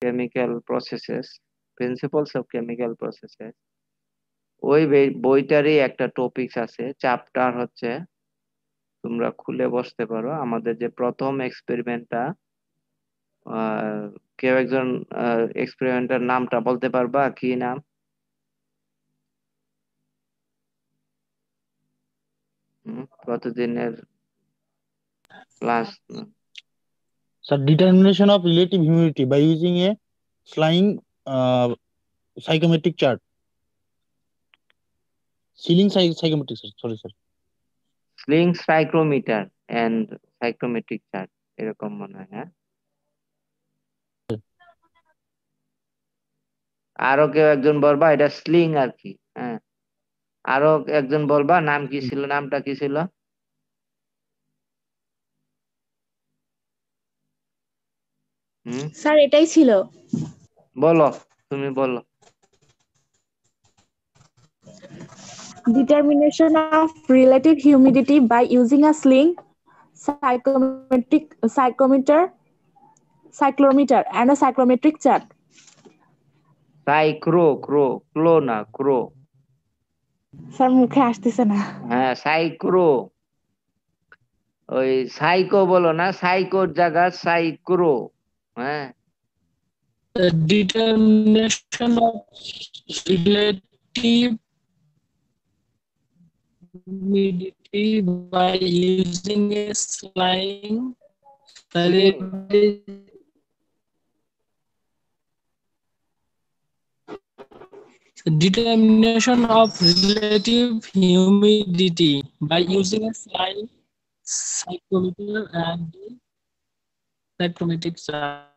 chemical processes principles of chemical processes ওই বইটারই একটা topics আছে চ্যাপ্টার হচ্ছে তোমরা খুলে বসতে পারো আমাদের যে প্রথম এক্সপেরিমেন্টটা কেউ একজন এক্সপেরিমেন্টের নামটা বলতে পারবা কি নাম প্রতিদিনের class Sir, determination of relative humidity by using a flying uh, psychometric chart. Ceiling psych psychometric, sir. sorry, sir. Ceiling psychrometer and psychometric chart. এরকম মনে হয় হ্যাঁ আরো কেউ একজন বলবা এটা স্লিং আর কি হ্যাঁ আরো একজন বলবা নাম কি ছিল নামটা কি ছিল স্যার এটাই ছিল বলো তুমি বলো determination of relative humidity by using a sling psychrometric psychrometer psychrometer and psychrometric chart সাইক্রো ক্রো ক্লো না ক্রো স্যার মুখে আসতেছে না হ্যাঁ সাইক্রো ওই সাইকো বলো না সাইকোর জায়গা সাইক্রো The determination of relative humidity by using a slime mm-hmm. calibrate determination of relative humidity by using a slide psychometer and psychrometric chart.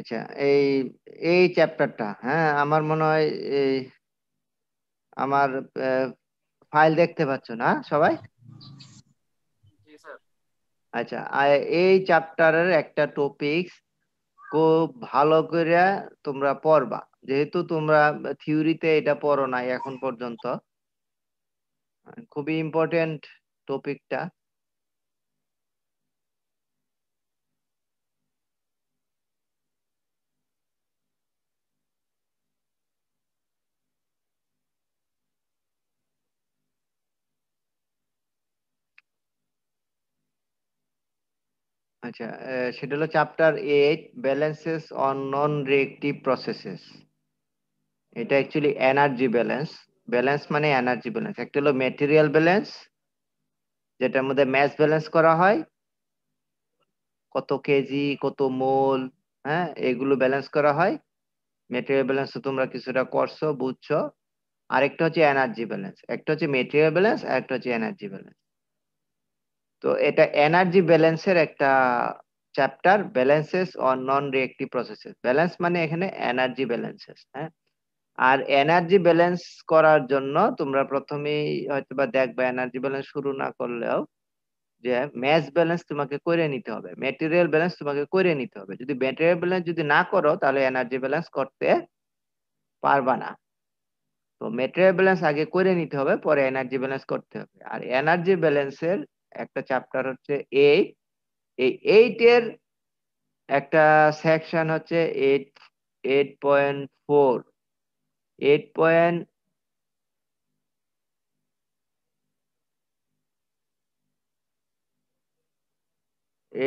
আচ্ছা এই এই চ্যাপ্টারটা হ্যাঁ আমার মনে হয় এই আমার ফাইল দেখতে পাচ্ছ না সবাই আচ্ছা এই চ্যাপ্টারের একটা টপিকস খুব ভালো করে তোমরা পড়বা যেহেতু তোমরা থিওরিতে এটা পড়ো নাই এখন পর্যন্ত খুবই ইম্পর্টেন্ট টপিকটা আচ্ছা সেটা হলো chapter eight balances on non reactive processes এটা অ্যাকচুয়ালি এনার্জি ব্যালেন্স ব্যালেন্স মানে এনার্জি ব্যালেন্স একটা হলো মেটেরিয়াল ব্যালেন্স যেটার মধ্যে ম্যাচ ব্যালেন্স করা হয় কত কেজি কত মোল হ্যাঁ এগুলো ব্যালেন্স করা হয় মেটেরিয়াল ব্যালেন্স তোমরা কিছুটা করছো বুঝছো আরেকটা হচ্ছে এনার্জি ব্যালেন্স একটা হচ্ছে মেটেরিয়াল ব্যালেন্স আরেকটা হচ্ছে এনার্জি ব্যালেন্স তো এটা এনার্জি ব্যালেন্সের একটা chapter balances or non reactive processes balance মানে এখানে এনার্জি ব্যালেন্সেস হ্যাঁ আর এনার্জি ব্যালেন্স করার জন্য তোমরা প্রথমেই হয়তো বা দেখবা এনার্জি ব্যালেন্স শুরু না করলেও যে ম্যাচ ব্যালেন্স তোমাকে করে নিতে হবে ম্যাটেরিয়াল ব্যালেন্স তোমাকে করে নিতে হবে যদি ম্যাটেরিয়াল ব্যালেন্স যদি না করো তাহলে এনার্জি ব্যালেন্স করতে পারবা না তো ম্যাটেরিয়াল ব্যালেন্স আগে করে নিতে হবে পরে এনার্জি ব্যালেন্স করতে হবে আর এনার্জি ব্যালেন্সের একটা চ্যাপ্টার হচ্ছে এইট এই এইট এর একটা সেকশন হচ্ছে eight eight point four eight point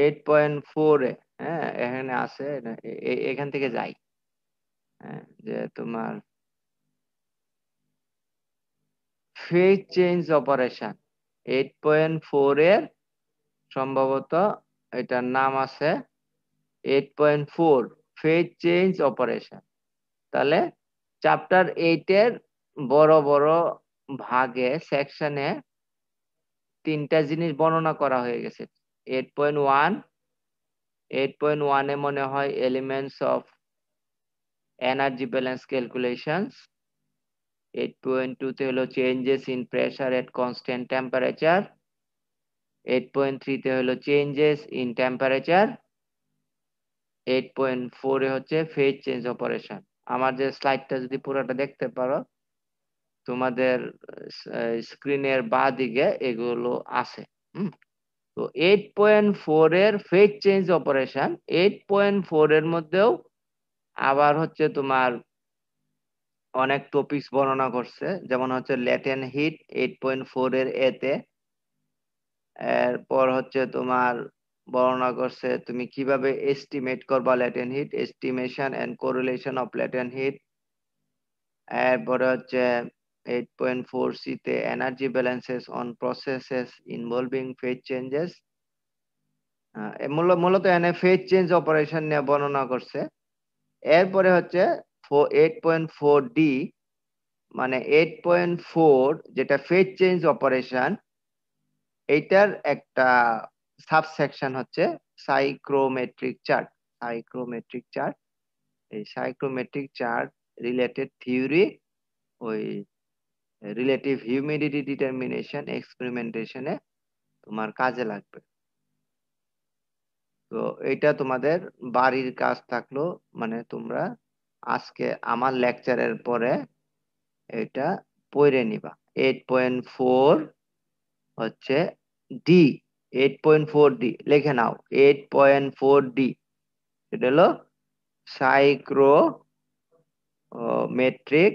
eight point ফোরে হ্যাঁ এখানে আছে এখান থেকে যাই হ্যাঁ যে তোমার phase change operation eight point four এর সম্ভবত এটার নাম আছে eight point four phase change operation তাহলে চ্যাপ্টার এইটের বড় বড় ভাগে সেকশনে তিনটা জিনিস বর্ণনা করা হয়ে গেছে eight point one eight point ওয়ানে মনে হয় elements of energy balance calculations eight point টুতে হলো changes in pressure at constant temperature eight point থ্রিতে হলো changes in temperature eight point ফোরে হচ্ছে ফেজ চেঞ্জ অপারেশন আমার যে স্লাইডটা যদি পুরোটা দেখতে পারো তোমাদের স্ক্রিনের বা দিকে এগুলো আছে হুম তো এইট পয়েন্ট এর phase change operation eight point এর মধ্যেও আবার হচ্ছে তোমার অনেক টপিকস বর্ণনা করছে যেমন হচ্ছে latent heat eight point four এর এতে এরপর হচ্ছে তোমার বর্ণনা করছে তুমি কিভাবে এস্টিমেট করবা latent heat estimation and correlation of latent heat এরপরে হচ্ছে এইট পয়েন্ট ফোর সিতে energy balances on processes involving phase changes মূলত এনে ফেজ চেঞ্জ অপারেশন নিয়ে বর্ণনা করছে এরপরে হচ্ছে four eight point four D মানে এইট পয়েন্ট ফোর যেটা ফেজ চেঞ্জ অপারেশন এইটার একটা সাবসেকশন হচ্ছে সাইক্রোমেট্রিক চার্ট সাইক্রোমেট্রিক চার্ট এই সাইক্রোমেট্রিক চার্ট রিলেটেড থিওরি ওই রিলেটিভ হিউমিডিটি ডিটারমিনেশন এক্সপেরিমেন্টেশনে তোমার কাজে লাগবে তো এটা তোমাদের বাড়ির কাজ থাকলো মানে তোমরা আজকে আমার লেকচারের পরে এটা পড়ে নিবা এইট পয়েন্ট ফোর হচ্ছে D eight point four D লিখে নাও এইট পয়েন্ট ফোর ডি এটা হলো সাইক্রো মেট্রিক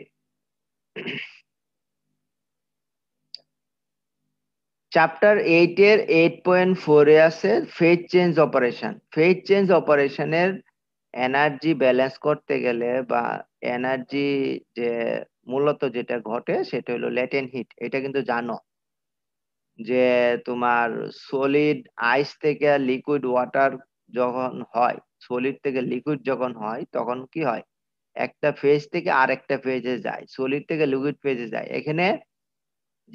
চ্যাপ্টার এইটের এর এইট পয়েন্ট ফোরে আছে phase change operation phase change অপারেশনের এনার্জি ব্যালেন্স করতে গেলে বা এনার্জি যে মূলত যেটা ঘটে সেটা হলো ল্যাটেন্ট হিট এটা কিন্তু জানো যে তোমার সলিড আইস থেকে লিকুইড ওয়াটার যখন হয় সলিড থেকে লিকুইড যখন হয় তখন কি হয় একটা ফেজ থেকে আর একটা ফেজে যায় সলিড থেকে লিকুইড ফেজে যায় এখানে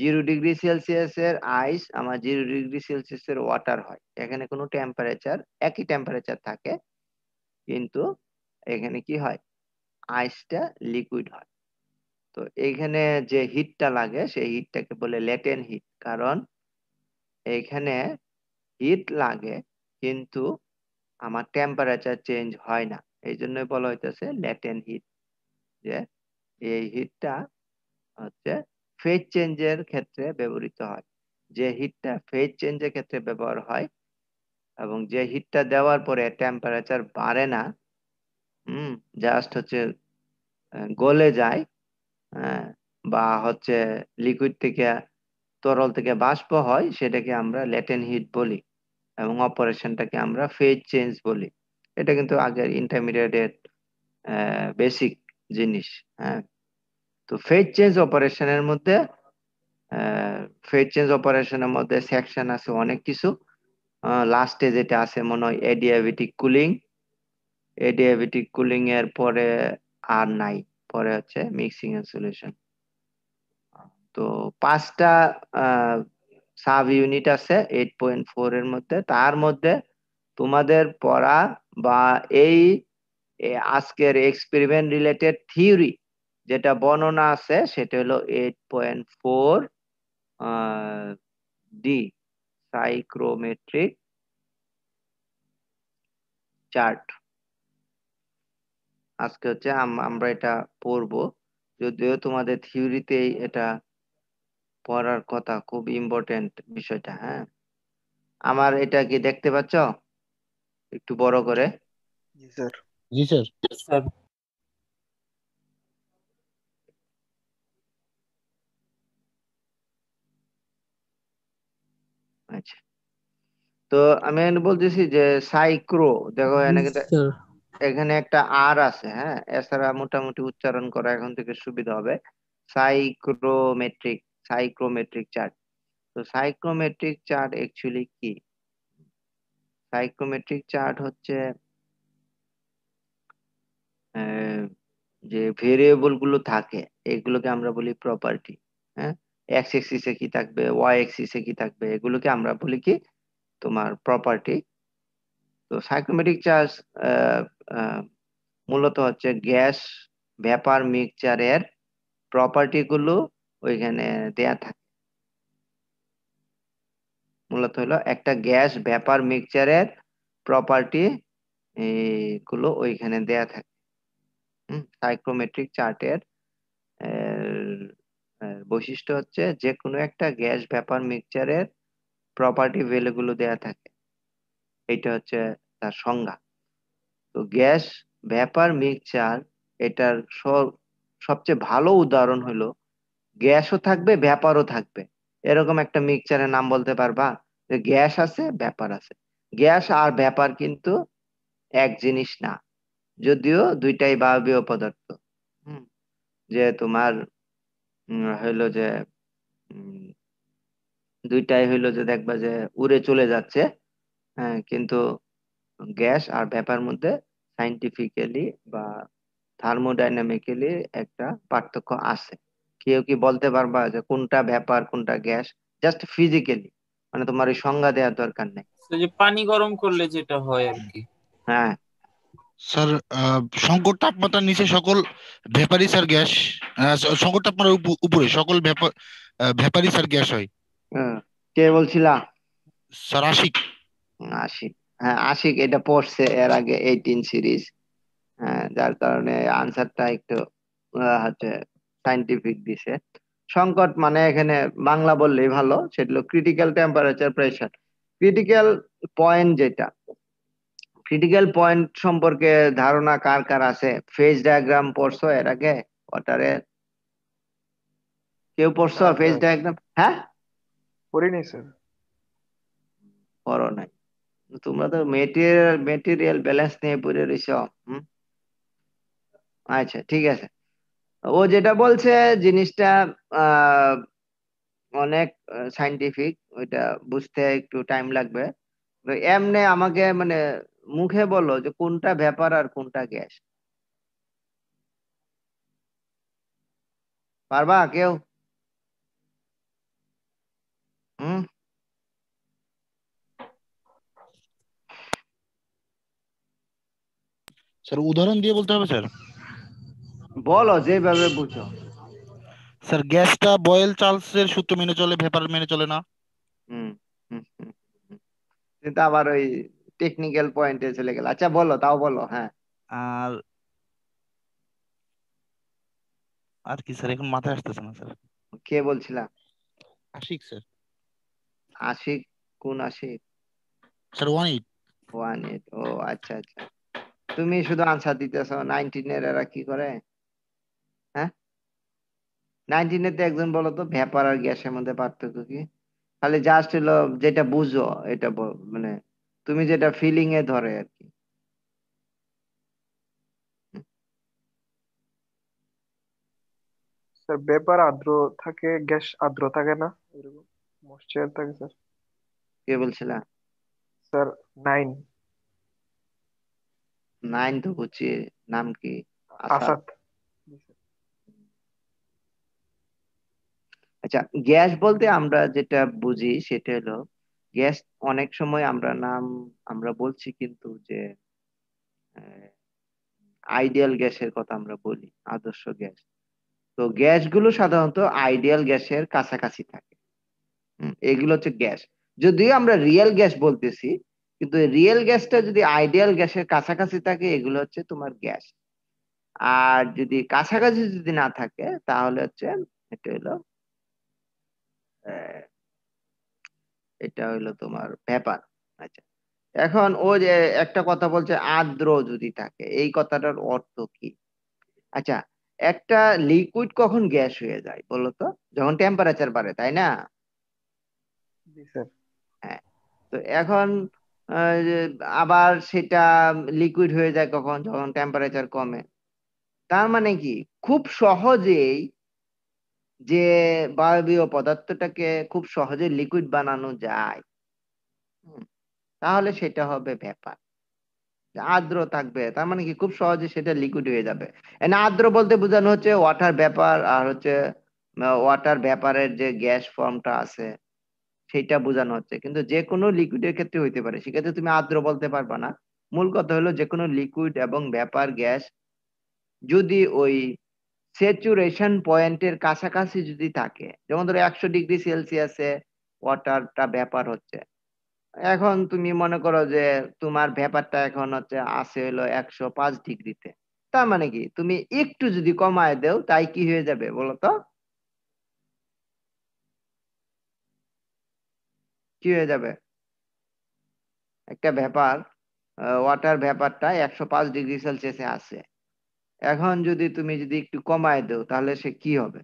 জিরো ডিগ্রি সেলসিয়াসের আইস আমার জিরো ডিগ্রি সেলসিয়াসের ওয়াটার হয় এখানে কোনো টেম্পারেচার একই টেম্পারেচার থাকে কিন্তু এখানে কি হয় আইসটা লিকুইড হয় তো এখানে যে হিটটা লাগে সেই হিটটাকে বলে লেটেন হিট কারণ এইখানে হিট লাগে কিন্তু আমার টেম্পারেচার চেঞ্জ হয় না এই জন্য বলা হইতেছে লেটেন হিট যে এই হিটটা হচ্ছে ফেজ চেঞ্জের ক্ষেত্রে ব্যবহৃত হয় যে হিটটা ফেজ চেঞ্জের ক্ষেত্রে ব্যবহার হয় এবং যে হিটটা দেওয়ার পরে টেম্পারেচার বাড়ে না হুম জাস্ট হচ্ছে গলে যায় হ্যাঁ, বা হচ্ছে লিকুইড থেকে তরল থেকে বাষ্প হয় সেটাকে আমরা ল্যাটেন হিট বলি এবং অপারেশনটাকে আমরা ফেজ চেঞ্জ বলি এটা কিন্তু আগের ইন্টারমিডিয়েট বেসিক জিনিস হ্যাঁ তো ফেজ চেঞ্জ অপারেশনের মধ্যে ফেজ চেঞ্জ অপারেশনের মধ্যে সেকশন আছে অনেক কিছু লাস্টে যেটা আছে মনে হয় এডিয়াবেটিক কুলিং এডিয়াবেটিক কুলিং এর পরে আর নাই পরে হচ্ছে মিক্সিং এর সলিউশন তো পাঁচটা সাব ইউনিট আছে এইট পয়েন্ট ফোর এর মধ্যে তার মধ্যে তোমাদের পড়া বা এই আজকের এক্সপেরিমেন্ট রিলেটেড থিওরি যেটা বর্ণনা আছে সেটা হলো eight point four D psychrometric chart আজকে হচ্ছে আমরা এটা পড়বো যদিও তোমাদের থিওরিতেই এটা পড়ার কথা খুব ইম্পর্টেন্ট বিষয়টা হ্যাঁ আমার এটা কি দেখতে পাচ্ছ একটু বড় করে জি স্যার জি স্যার তো আমি বলতেছি যে সাইক্রো দেখো এখানে এখানে একটা আর আছে হ্যাঁ এছাড়া মোটামুটি উচ্চারণ করা এখন থেকে সুবিধা হবে সাইক্রোমেট্রিক সাইক্রোমেট্রিক চার্ট তো সাইক্রোমেট্রিক চার্ট অ্যাকচুয়ালি কি সাইক্রোমেট্রিক চার্ট হচ্ছে যে ভেরিয়েবল গুলো থাকে এগুলোকে আমরা বলি প্রপার্টি হ্যাঁ এক্স এক্সিসে কি থাকবে ওয়াই এক্সিসে কি থাকবে এগুলোকে আমরা বলি কি তোমার প্রপার্টি তো সাইক্লোমেটিক চার্জ মূলত হচ্ছে গ্যাস ভ্যাপার মিক্সচারের প্রপার্টিগুলো ওইখানে দেয়া থাকে মূলত হলো একটা গ্যাস ভ্যাপার মিক্সচারের প্রপার্টি গুলো ওইখানে দেয়া থাকে সাইক্রোমেট্রিক চার্টের বৈশিষ্ট্য হচ্ছে যে কোনো একটা গ্যাস ভ্যাপার মিক্সচারের প্রপার্টি গুলো দেয়া থাকে এটা হচ্ছে তার সংজ্ঞা তো গ্যাস ভ্যাপার মিক্সচার এটার সবচেয়ে ভালো উদাহরণ হলো গ্যাসও থাকবে ভ্যাপারও থাকবে এরকম একটা মিক্সচারের নাম বলতে পারবা যে গ্যাস আছে ব্যাপার আছে গ্যাস আর ব্যাপার কিন্তু এক জিনিস না যদিও দুইটাই বায়বীয় পদার্থ যে তোমার হলো যে দুইটাই হইলো যে দেখবা যে উড়ে চলে যাচ্ছে হ্যাঁ কিন্তু গ্যাস আর ব্যাপার মধ্যে সাইন্টিফিক্যালি বা থার্মোডাইনামিক্যালি একটা পার্থক্য আছে কেউ কি বলতে পারবা যে কোনটা ব্যাপার কোনটা গ্যাস জাস্ট ফিজিক্যালি মানে তোমার ওই সংজ্ঞা দেওয়ার দরকার নেই যে পানি গরম করলে যেটা হয় আর কি হ্যাঁ স্যার সংকট তাপমাত্রার নিচে সকল ভেপারি স্যার গ্যাস সংকট তাপমাত্রার উপরে সকল ভেপারি স্যার গ্যাস হয় কে বলছিলা স্যার আশিক আশিক হ্যাঁ আশিক এটা পড়ছে এর আগে এইটিন সিরিজ হ্যাঁ যার কারণে আনসারটা একটু হচ্ছে সাইন্টিফিক দিছে সংকট মানে এখানে বাংলা বললেই ভালো সেটা critical temperature pressure critical point যেটা ক্রিটিক্যাল পয়েন্ট সম্পর্কে ধারণা কার কার আছে ফেজ ডায়াগ্রাম পড়ছো এর আগে ওটারে কেউ পড়ছো ফেজ ডায়াগ্রাম হ্যাঁ পড়িনি স্যার নাই তোমরা তো মেটেরিয়াল মেটেরিয়াল ব্যালেন্স নিয়ে পড়ে রয়েছ আচ্ছা ঠিক আছে ও যেটা বলছে জিনিসটা অনেক সাইন্টিফিক ওইটা বুঝতে একটু টাইম লাগবে এমনি আমাকে মানে মুখে বলো যে কোনটা ব্যাপার আর কোনটা গ্যাস পারবা কেউ Hmm? স্যার উদাহরণ দিয়ে বলতে হবে স্যার বলো যেভাবে বুঝো স্যার গ্যাসটা বয়েল এর সূত্র মেনে চলে ভেপার মেনে চলে না হুম সেটা আবার ওই টেকনিক্যাল পয়েন্টে চলে গেল আচ্ছা বলো তাও বলো হ্যাঁ আর আর কি স্যার এখন মাথায় আসতেছে না স্যার কে বলছিলাম আশিক স্যার আশিক কোন Ashik sir one eight one eight ও আচ্ছা আচ্ছা তুমি শুধু আনসার দিতেছো নাইনটিনের এরা কি করে হ্যাঁ নাইনটিনের তো একজন বলো তো ভ্যাপার আর গ্যাসের মধ্যে পার্থক্য কি খালি জাস্ট হলো যেটা বুঝো এটা মানে তুমি যেটা ফিলিং এ ধরে আর কি ব্যাপার আদ্র থাকে গ্যাস আদ্র থাকে না এরকম মসজিদ থাকে স্যার কে বলছিলা স্যার নাইন নাইন তো বুঝছি নাম কি আসাদ আচ্ছা গ্যাস বলতে আমরা যেটা বুঝি সেটা হলো গ্যাস অনেক সময় আমরা নাম আমরা বলছি কিন্তু যে আইডিয়াল গ্যাসের কথা আমরা বলি আদর্শ গ্যাস তো গ্যাসগুলো সাধারণত আইডিয়াল গ্যাসের কাছাকাছি থাকে এগুলো হচ্ছে গ্যাস যদিও আমরা রিয়েল গ্যাস বলতেছি কিন্তু রিয়েল গ্যাসটা যদি আইডিয়াল গ্যাসের কাছাকাছি থাকে এগুলো হচ্ছে তোমার গ্যাস আর যদি কাছাকাছি যদি না থাকে তাহলে হচ্ছে এটা হলো এটা হইলো তোমার ব্যাপার আচ্ছা এখন ও যে একটা কথা বলছে আর্দ্র যদি থাকে এই কথাটার অর্থ কি আচ্ছা একটা লিকুইড কখন গ্যাস হয়ে যায় বলতো যখন টেম্পারেচার বাড়ে তাই না তো এখন আবার সেটা লিকুইড হয়ে যায় কখন যখন টেম্পারেচার কমে তার মানে কি খুব সহজেই যে বায়বীয় পদার্থটাকে খুব সহজে লিকুইড বানানো যায় তাহলে সেটা হবে ব্যাপার আর্দ্র থাকবে তার মানে কি খুব সহজে সেটা লিকুইড হয়ে যাবে আর্দ্র বলতে বোঝানো হচ্ছে ওয়াটার ব্যাপার আর হচ্ছে ওয়াটার ব্যাপারের যে গ্যাস ফর্মটা আছে সেটা বোঝানো হচ্ছে কিন্তু যে কোনো লিকুইডের ক্ষেত্রে হইতে পারে সেক্ষেত্রে তুমি আর্দ্র বলতে পারবা না মূল কথা হলো যে কোনো লিকুইড এবং ভ্যাপার গ্যাস যদি ওই স্যাচুরেশন পয়েন্টের কাছাকাছি যদি থাকে যেমন ধরো একশো ডিগ্রি সেলসিয়াসে ওয়াটারটা ব্যাপার হচ্ছে এখন তুমি মনে করো যে তোমার ব্যাপারটা এখন হচ্ছে আসে হলো একশো পাঁচ ডিগ্রিতে তার মানে কি তুমি একটু যদি কমায় দেও তাই কি হয়ে যাবে বলতো কি হয়ে যাবে একটা ভ্যাপার ওয়াটার ভ্যাপারটা একশো পাঁচ ডিগ্রি সেলসিয়াসে আছে এখন যদি তুমি যদি একটু কমায় দেও তাহলে সে কি হবে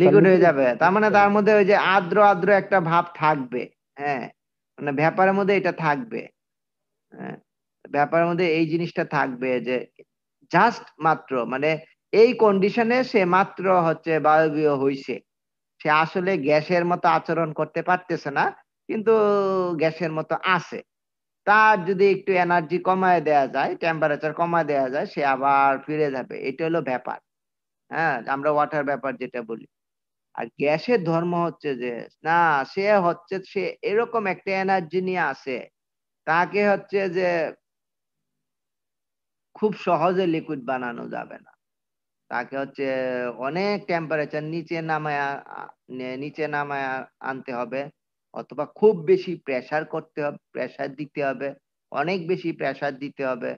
লিকুইড হয়ে যাবে তার মানে তার মধ্যে ওই যে আদ্র আদ্র একটা ভাব থাকবে হ্যাঁ মানে ব্যাপারের মধ্যে এটা থাকবে হ্যাঁ ব্যাপারের মধ্যে এই জিনিসটা থাকবে যে জাস্ট মাত্র মানে এই কন্ডিশনে সে মাত্র হচ্ছে বায়বীয় হইছে সে আসলে গ্যাসের মতো আচরণ করতে পারতেছে না কিন্তু গ্যাসের মতো আছে তার যদি একটু এনার্জি কমায় দেয়া যায় টেম্পারেচার কমায় দেয়া যায় সে আবার ফিরে যাবে এটা হলো ব্যাপার হ্যাঁ আমরা ওয়াটার ব্যাপার যেটা বলি আর গ্যাসের ধর্ম হচ্ছে যে না সে হচ্ছে সে এরকম একটা এনার্জি নিয়ে আসে তাকে হচ্ছে যে খুব সহজে লিকুইড বানানো যাবে না তাকে হচ্ছে অনেক টেম্পারেচার নিচে নামায় নিচে নামায় আনতে হবে অথবা খুব বেশি প্রেসার করতে হবে প্রেসার দিতে হবে অনেক বেশি প্রেসার দিতে হবে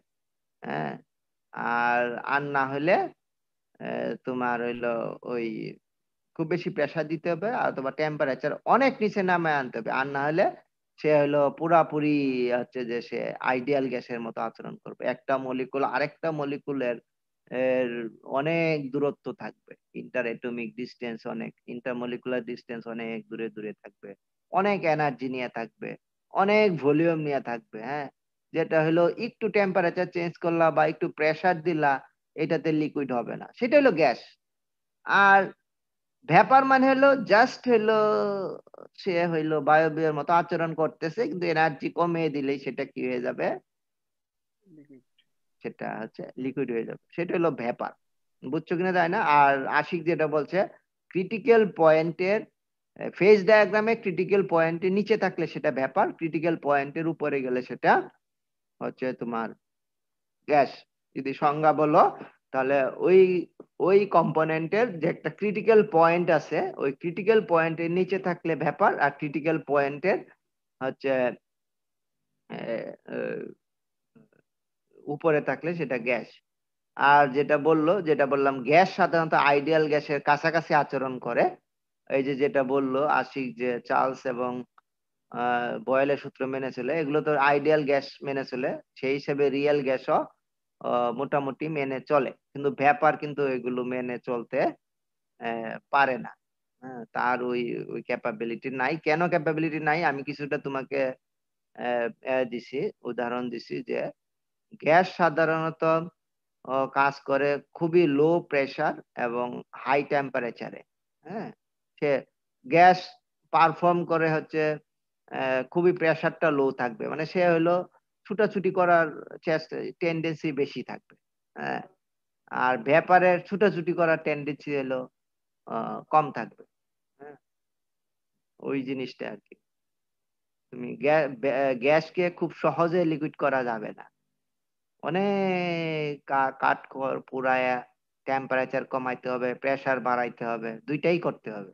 হ্যাঁ আর আর না হলে তোমার হইলো ওই খুব বেশি প্রেসার দিতে হবে অথবা টেম্পারেচার অনেক নিচে নামায় আনতে হবে আর না হলে সে হলো পুরাপুরি হচ্ছে যে সে আইডিয়াল গ্যাসের মতো আচরণ করবে একটা মলিকুল আরেকটা মলিকুলের এর অনেক দূরত্ব থাকবে ইন্টার অ্যাটমিক ডিস্টেন্স অনেক ইন্টারমলিকুলার ডিস্টেন্স অনেক দূরে দূরে থাকবে অনেক এনার্জি নিয়ে থাকবে অনেক ভলিউম নিয়ে থাকবে হ্যাঁ যেটা হলো একটু টেম্পারেচার চেঞ্জ করলা বা একটু প্রেসার দিলা এটাতে লিকুইড হবে না সেটা হলো গ্যাস আর ভ্যাপার মানে হলো জাস্ট হলো সে হইলো বায়বীয় মতো আচরণ করতেছে কিন্তু এনার্জি কমিয়ে দিলেই সেটা কি হয়ে যাবে সেটা হচ্ছে লিকুইড হয়ে যাবে সেটা হলো ভ্যাপার বুঝছো কিনা তাই না আর আশিক যেটা বলছে ক্রিটিক্যাল পয়েন্টের ফেজ ডায়াগ্রামে ক্রিটিক্যাল পয়েন্টের নিচে থাকলে সেটা ভ্যাপার ক্রিটিক্যাল পয়েন্টের উপরে গেলে সেটা হচ্ছে তোমার গ্যাস যদি সংজ্ঞা বলো তাহলে ওই ওই কম্পোনেন্টের যে একটা ক্রিটিক্যাল পয়েন্ট আছে ওই ক্রিটিক্যাল পয়েন্টের নিচে থাকলে ভ্যাপার আর ক্রিটিক্যাল পয়েন্টের হচ্ছে উপরে থাকলে সেটা গ্যাস আর যেটা বললো যেটা বললাম গ্যাস সাধারণত আইডিয়াল গ্যাসের কাছাকাছি আচরণ করে এই যে যেটা বললো আশিক যে চার্লস এবং বয়েলের সূত্র মেনে চলে এগুলো তো আইডিয়াল গ্যাস মেনে চলে সেই হিসেবে রিয়েল গ্যাসও মোটামুটি মেনে চলে কিন্তু ভ্যাপার কিন্তু এগুলো মেনে চলতে পারে না হ্যাঁ, তার ওই ওই ক্যাপাবিলিটি নাই কেন ক্যাপাবিলিটি নাই আমি কিছুটা তোমাকে দিছি উদাহরণ দিছি যে গ্যাস সাধারণত কাজ করে খুবই লো প্রেশার এবং হাই টেম্পারেচারে হ্যাঁ সে গ্যাস পারফর্ম করে হচ্ছে খুবই প্রেশারটা লো থাকবে মানে সে হলো ছুটাছুটি করার টেন্ডেন্সি বেশি থাকবে হ্যাঁ আর ব্যাপারের ছুটাছুটি করার টেন্ডেন্সি হলো কম থাকবে হ্যাঁ ওই জিনিসটা আর কি তুমি গ্যাসকে খুব সহজে লিকুইড করা যাবে না অনেক কাঠ খড় টেম্পারেচার কমাইতে হবে প্রেসার বাড়াইতে হবে দুইটাই করতে হবে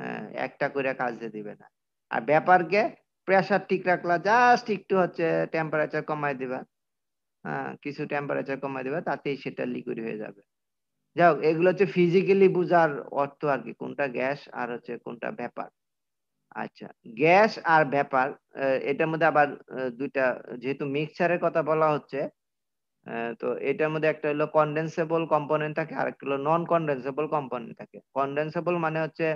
হ্যাঁ, একটা করে কাজে দিবে না আর ব্যাপারকে প্রেসার ঠিক রাখলা জাস্ট একটু হচ্ছে টেম্পারেচার কমাই দিবা হ্যাঁ কিছু টেম্পারেচার কমাই দিবা তাতেই সেটা লিকুইড হয়ে যাবে যাই হোক এগুলো হচ্ছে ফিজিক্যালি বোঝার অর্থ আর কি কোনটা গ্যাস আর হচ্ছে কোনটা ব্যাপার আচ্ছা গ্যাস আর ব্যাপার এটার মধ্যে আবার দুইটা যেহেতু মিক্সচারের কথা বলা হচ্ছে তো এটার মধ্যে একটা হলো কন্ডেন্সেবল কম্পোনেন্ট থাকে আর একটা হলো নন কন্ডেন্সেবল কম্পোনেন্ট থাকে কন্ডেন্সেবল মানে হচ্ছে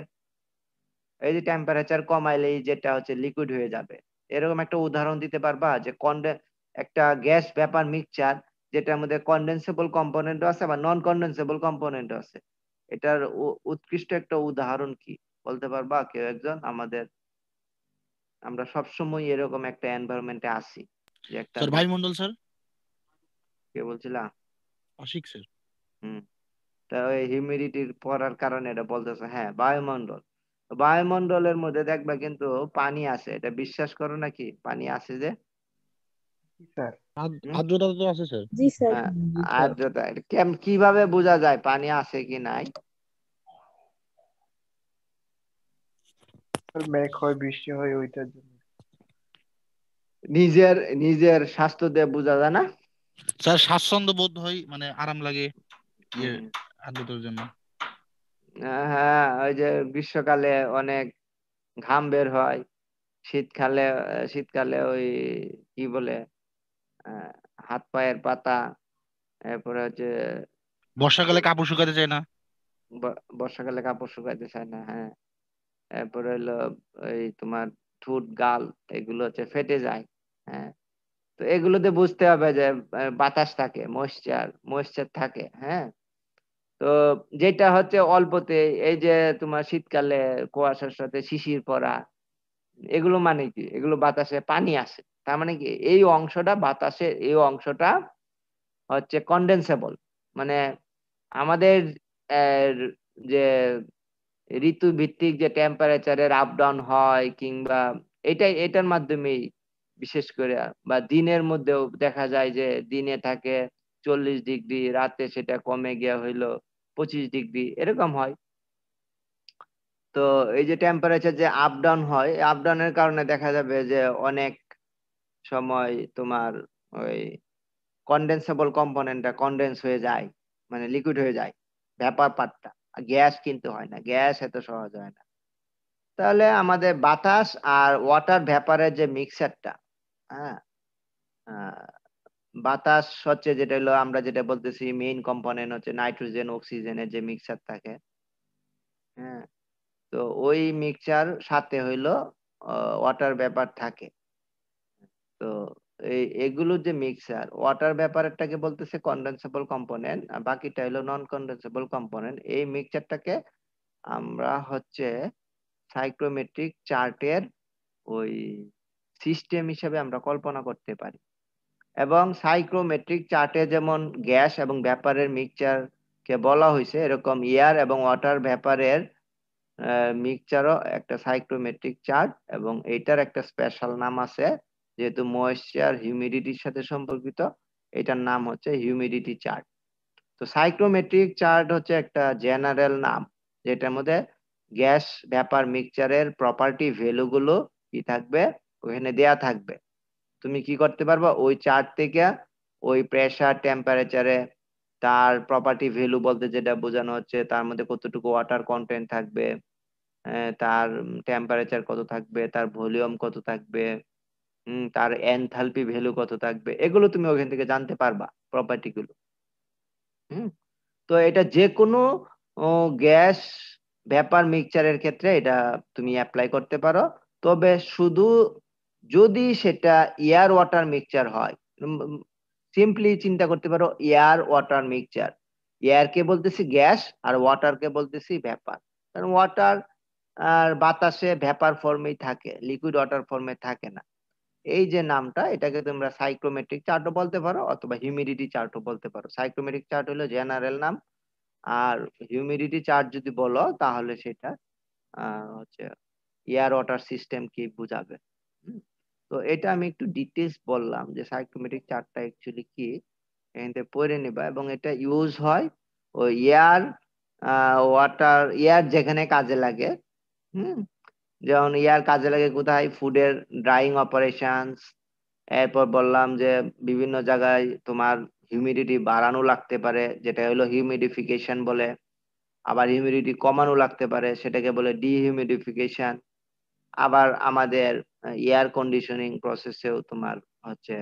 এই যে টেম্পারেচার কমাইলেই যেটা হচ্ছে লিকুইড হয়ে যাবে এরকম একটা উদাহরণ দিতে পারবা যে কন্ডে একটা গ্যাস ব্যাপার মিক্সচার যেটার মধ্যে কন্ডেন্সেবল কম্পোনেন্ট আছে বা নন কন্ডেন্সেবল কম্পোনেন্ট আছে এটার উৎকৃষ্ট একটা উদাহরণ কি বলতে পারবা কেউ একজন আমাদের আমরা সবসময় এরকম একটা এনভায়রনমেন্টে আছি যে একটা ভাই স্যার কে বলছিলা স্যার হুম তা ওই হিউমিডিটির পড়ার কারণে এটা বলতেছে হ্যাঁ বায়ুমণ্ডল বায়ুমণ্ডলের মধ্যে দেখবা কিন্তু পানি আছে এটা বিশ্বাস করো নাকি পানি আছে যে আর্দ্রতা তো আছে স্যার জি স্যার হ্যাঁ, আর্দ্রতা কেম কিভাবে বোঝা যায় পানি আছে কি নাই মেঘ হয় নিজের নিজের স্বাস্থ্য দিয়ে বোঝা যায় না স্যার স্বাচ্ছন্দ্য বোধ হয় মানে আরাম লাগে ইয়ে আদ্রতার জন্য হ্যাঁ ওই যে গ্রীষ্মকালে অনেক ঘাম বের হয় শীতকালে শীতকালে ওই কি বলে হাত পায়ের পাতা এরপরে হচ্ছে বর্ষাকালে কাপড় শুকাতে চায় না বর্ষাকালে কাপড় শুকাতে চায় না হ্যাঁ এরপরে হলো ওই তোমার ঠোঁট গাল এগুলো হচ্ছে ফেটে যায় হ্যাঁ তো এগুলোতে বুঝতে হবে যে বাতাস থাকে ময়শ্চার ময়স্চার থাকে হ্যাঁ তো যেটা হচ্ছে অল্পতে এই যে তোমার শীতকালে কুয়াশার সাথে শিশির পরা এগুলো মানে কি এগুলো বাতাসে পানি আসে তার মানে কি এই অংশটা বাতাসে এই অংশটা হচ্ছে কন্ডেন্সেবল মানে আমাদের যে ঋতু ভিত্তিক যে টেম্পারেচারের আপ ডাউন হয় কিংবা এটা এটার মাধ্যমেই বিশেষ করে বা দিনের মধ্যেও দেখা যায় যে দিনে থাকে চল্লিশ ডিগ্রি রাতে সেটা কমে গিয়া হইলো পঁচিশ ডিগ্রি এরকম হয় তো এই যে টেম্পারেচার যে আপ ডাউন হয় আপ কারণে দেখা যাবে যে অনেক সময় তোমার ওই কন্ডেন্সেবল কম্পোনেন্টটা কনডেন্স হয়ে যায় মানে লিকুইড হয়ে যায় ভ্যাপার পার্টটা গ্যাস কিন্তু হয় না গ্যাস এত সহজ হয় না তাহলে আমাদের বাতাস আর ওয়াটার ভ্যাপারের যে মিক্সারটা হ্যাঁ বাতাস হচ্ছে যেটা হলো আমরা যেটা বলতেছি মেইন কম্পোনেন্ট হচ্ছে নাইট্রোজেন অক্সিজেনের যে মিক্সার থাকে হ্যাঁ তো ওই মিক্সার সাথে হইলো ওয়াটার ব্যাপার থাকে তো এই এগুলো যে মিক্সার ওয়াটার ব্যাপারটাকে বলতেছে কনডেন্সেবল কম্পোনেন্ট আর বাকিটা হলো নন কনডেন্সেবল কম্পোনেন্ট এই মিক্সারটাকে আমরা হচ্ছে সাইক্রোমেট্রিক চার্টের ওই সিস্টেম হিসেবে আমরা কল্পনা করতে পারি এবং সাইক্রোমেট্রিক চার্টে যেমন গ্যাস এবং ব্যাপারের মিক্সচারকে বলা হয়েছে এরকম এয়ার এবং ওয়াটার ব্যাপারের মিক্সচারও একটা সাইক্রোমেট্রিক চার্ট এবং এটার একটা স্পেশাল নাম আছে যেহেতু ময়েশ্চার হিউমিডিটির সাথে সম্পর্কিত এটার নাম হচ্ছে হিউমিডিটি চার্ট তো সাইক্রোমেট্রিক চার্ট হচ্ছে একটা জেনারেল নাম যেটার মধ্যে গ্যাস ব্যাপার মিক্সচারের প্রপার্টি ভ্যালুগুলো কি থাকবে ওখানে দেয়া থাকবে তুমি কি করতে পারবা ওই চার্ট থেকে ওই প্রেসার টেম্পারেচারে তার প্রপার্টি ভ্যালু বলতে যেটা বোঝানো হচ্ছে তার মধ্যে কতটুকু ওয়াটার কন্টেন্ট থাকবে তার টেম্পারেচার কত থাকবে তার ভলিউম কত থাকবে তার এনথালপি ভ্যালু কত থাকবে এগুলো তুমি ওখান থেকে জানতে পারবা প্রপার্টিগুলো হুম তো এটা যে কোনো গ্যাস ব্যাপার মিক্সচারের ক্ষেত্রে এটা তুমি অ্যাপ্লাই করতে পারো তবে শুধু যদি সেটা এয়ার ওয়াটার মিক্সচার হয় সিম্পলি চিন্তা করতে পারো এয়ার ওয়াটার মিক্সচার এয়ারকে বলতেছি গ্যাস আর ওয়াটারকে বলতেছি ভ্যাপার কারণ ওয়াটার আর বাতাসে ভ্যাপার ফর্মেই থাকে লিকুইড ওয়াটার ফর্মে থাকে না এই যে নামটা এটাকে তোমরা সাইক্লোমেট্রিক চার্টও বলতে পারো অথবা হিউমিডিটি চার্টও বলতে পারো সাইক্লোমেট্রিক চার্ট হলো জেনারেল নাম আর হিউমিডিটি চার্ট যদি বলো তাহলে সেটা হচ্ছে এয়ার ওয়াটার সিস্টেম কি বোঝাবে তো এটা আমি একটু ডিটেলস বললাম যে সাইক্লোমেট্রিক চার্টটা অ্যাকচুয়ালি কি এতে পড়ে নেবা এবং এটা ইউজ হয় ও এয়ার ওয়াটার এয়ার যেখানে কাজে লাগে হুম যেমন এয়ার কাজে লাগে কোথায় ফুডের ড্রাইং অপারেশনস এরপর বললাম যে বিভিন্ন জায়গায় তোমার হিউমিডিটি বাড়ানো লাগতে পারে যেটা হলো হিউমিডিফিকেশন বলে আবার হিউমিডিটি কমানো লাগতে পারে সেটাকে বলে ডিহিউমিডিফিকেশন আবার আমাদের এয়ার কন্ডিশনিং প্রসেসেও তোমার হচ্ছে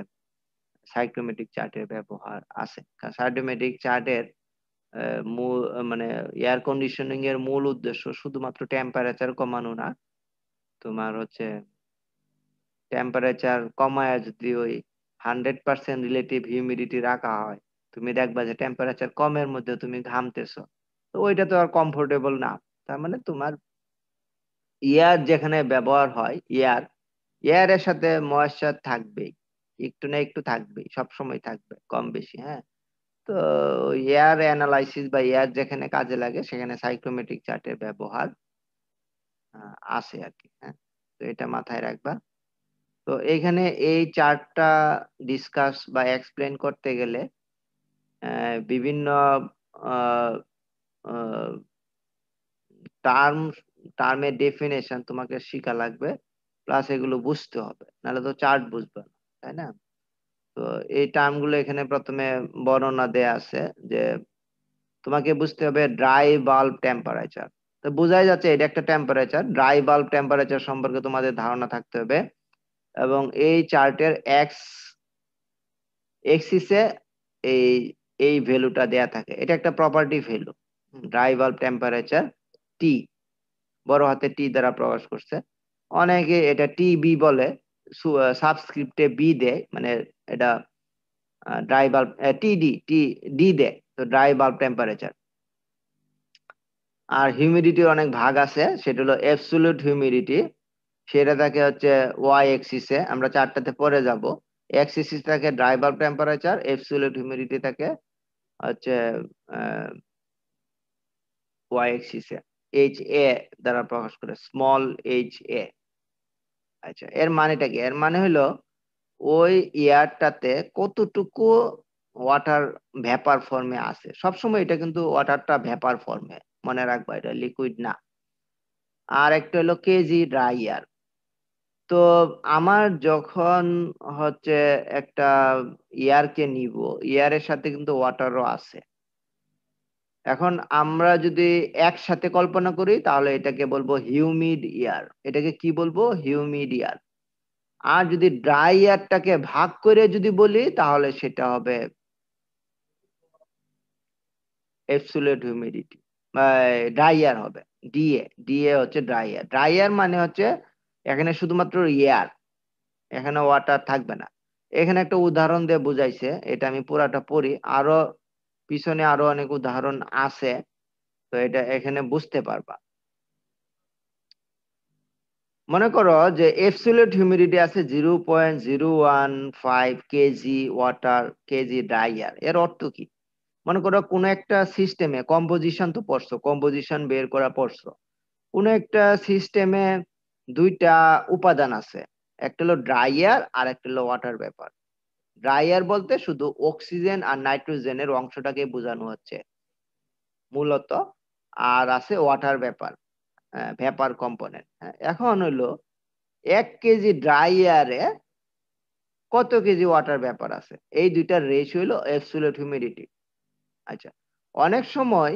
সাইক্রোমেটিক চার্টের ব্যবহার আছে সাইক্রোমেটিক চার্টের মূল মানে এয়ার কন্ডিশনিং এর মূল উদ্দেশ্য শুধুমাত্র টেম্পারেচার কমানো না তোমার হচ্ছে টেম্পারেচার কমায় যদি ওই হান্ড্রেড পার্সেন্ট রিলেটিভ হিউমিডিটি রাখা হয় তুমি দেখবা যে টেম্পারেচার কমের মধ্যে তুমি ঘামতেছো তো ওইটা তো আর কমফোর্টেবল না তার মানে তোমার এয়ার যেখানে ব্যবহার হয় এয়ার এয়ারের এর সাথে ময়েশ্চার থাকবেই একটু না একটু থাকবেই সবসময় থাকবে কম বেশি হ্যাঁ তো এয়ার অ্যানালাইসিস বা এয়ার যেখানে কাজে লাগে সেখানে সাইক্লোমেটিক চার্টের ব্যবহার আছে আর কি হ্যাঁ তো এটা মাথায় রাখবা তো এখানে এই চার্টটা ডিসকাস বা এক্সপ্লেন করতে গেলে বিভিন্ন টার্ম টার্মের ডেফিনেশন তোমাকে শিখা লাগবে প্লাস এগুলো বুঝতে হবে নাহলে তো চার্ট বুঝবে না তাই না তো এই টার্মগুলো এখানে প্রথমে বর্ণনা দেয়া আছে যে তোমাকে বুঝতে হবে ড্রাই বাল্ব টেম্পারেচার তো বোঝাই যাচ্ছে এটা একটা টেম্পারেচার ড্রাই বাল্ব টেম্পারেচার সম্পর্কে তোমাদের ধারণা থাকতে হবে এবং এই চার্টের এক্স এক্সিসে এই এই ভ্যালুটা দেয়া থাকে এটা একটা property value dry bulb temperature T বড় হাতে টি দ্বারা প্রকাশ করছে অনেকে এটা টিবি বলে সাবস্ক্রিপ্টে বি দেয় মানে এটা ড্রাই বাল্ব টিডি টি ডি দেয় তো ড্রাই বাল্ব টেম্পারেচার আর হিউমিডিটির অনেক ভাগ আছে সেটা হলো অ্যাবসুলুট হিউমিডিটি সেটা থাকে হচ্ছে ওয়াই এক্সিসে আমরা চারটাতে পরে যাব এক্সিস থাকে dry bulb temperature absolute humidity থাকে হচ্ছে ওয়াই এক্সিসে এইচ এ দ্বারা প্রকাশ করে স্মল এইচ এ আচ্ছা এর মানেটা কি এর মানে হলো ওই ইয়ারটাতে কতটুকু ওয়াটার ভ্যাপার ফর্মে আছে সবসময় এটা কিন্তু ওয়াটারটা ভ্যাপার ফর্মে মনে রাখবো এটা লিকুইড না আর একটা হলো কেজি ড্রাই ইয়ার তো আমার যখন হচ্ছে একটা ইয়ারকে নিব ইয়ারের সাথে কিন্তু ওয়াটারও আছে এখন আমরা যদি একসাথে কল্পনা করি তাহলে এটাকে বলবো হিউমিড ইয়ার এটাকে কি বলবো হিউমিড ইয়ার আর যদি ড্রাই ইয়ারটাকে ভাগ করে যদি বলি তাহলে সেটা হবে এপসুলেট হিউমিডিটি ড্রাই ইয়ার হবে ডিএ ডিএ হচ্ছে ড্রাই ইয়ার ড্রাই ইয়ার মানে হচ্ছে এখানে শুধুমাত্র ইয়ার এখানে ওয়াটার থাকবে না এখানে একটা উদাহরণ দিয়ে বুঝাইছে এটা আমি পুরাটা পড়ি আরো পিছনে আরো অনেক উদাহরণ আছে তো এটা এখানে বুঝতে পারবা মনে করো যে এফসুলেট হিউমিডিটি আছে zero point zero one five kg water kg dry air এর অর্থ কি মনে করো কোনো একটা সিস্টেমে কম্পোজিশন তো পড়ছো কম্পোজিশন বের করা পড়ছো কোন একটা সিস্টেমে দুইটা উপাদান আছে একটা হলো ড্রাইয়ার আর একটা হলো ওয়াটার ব্যাপার ড্রাইয়ার বলতে শুধু অক্সিজেন আর নাইট্রোজেনের অংশটাকে বোঝানো হচ্ছে মূলত আর আছে ওয়াটার ব্যাপার হ্যাঁ, ভেপার কম্পোনেন্ট হ্যাঁ, এখন হলো এক কেজি ড্রাই এয়ারে কত কেজি ওয়াটার ব্যাপার আছে এই দুইটার রেশিও হলো অ্যাবসুলেট হিউমিডিটি আচ্ছা অনেক সময়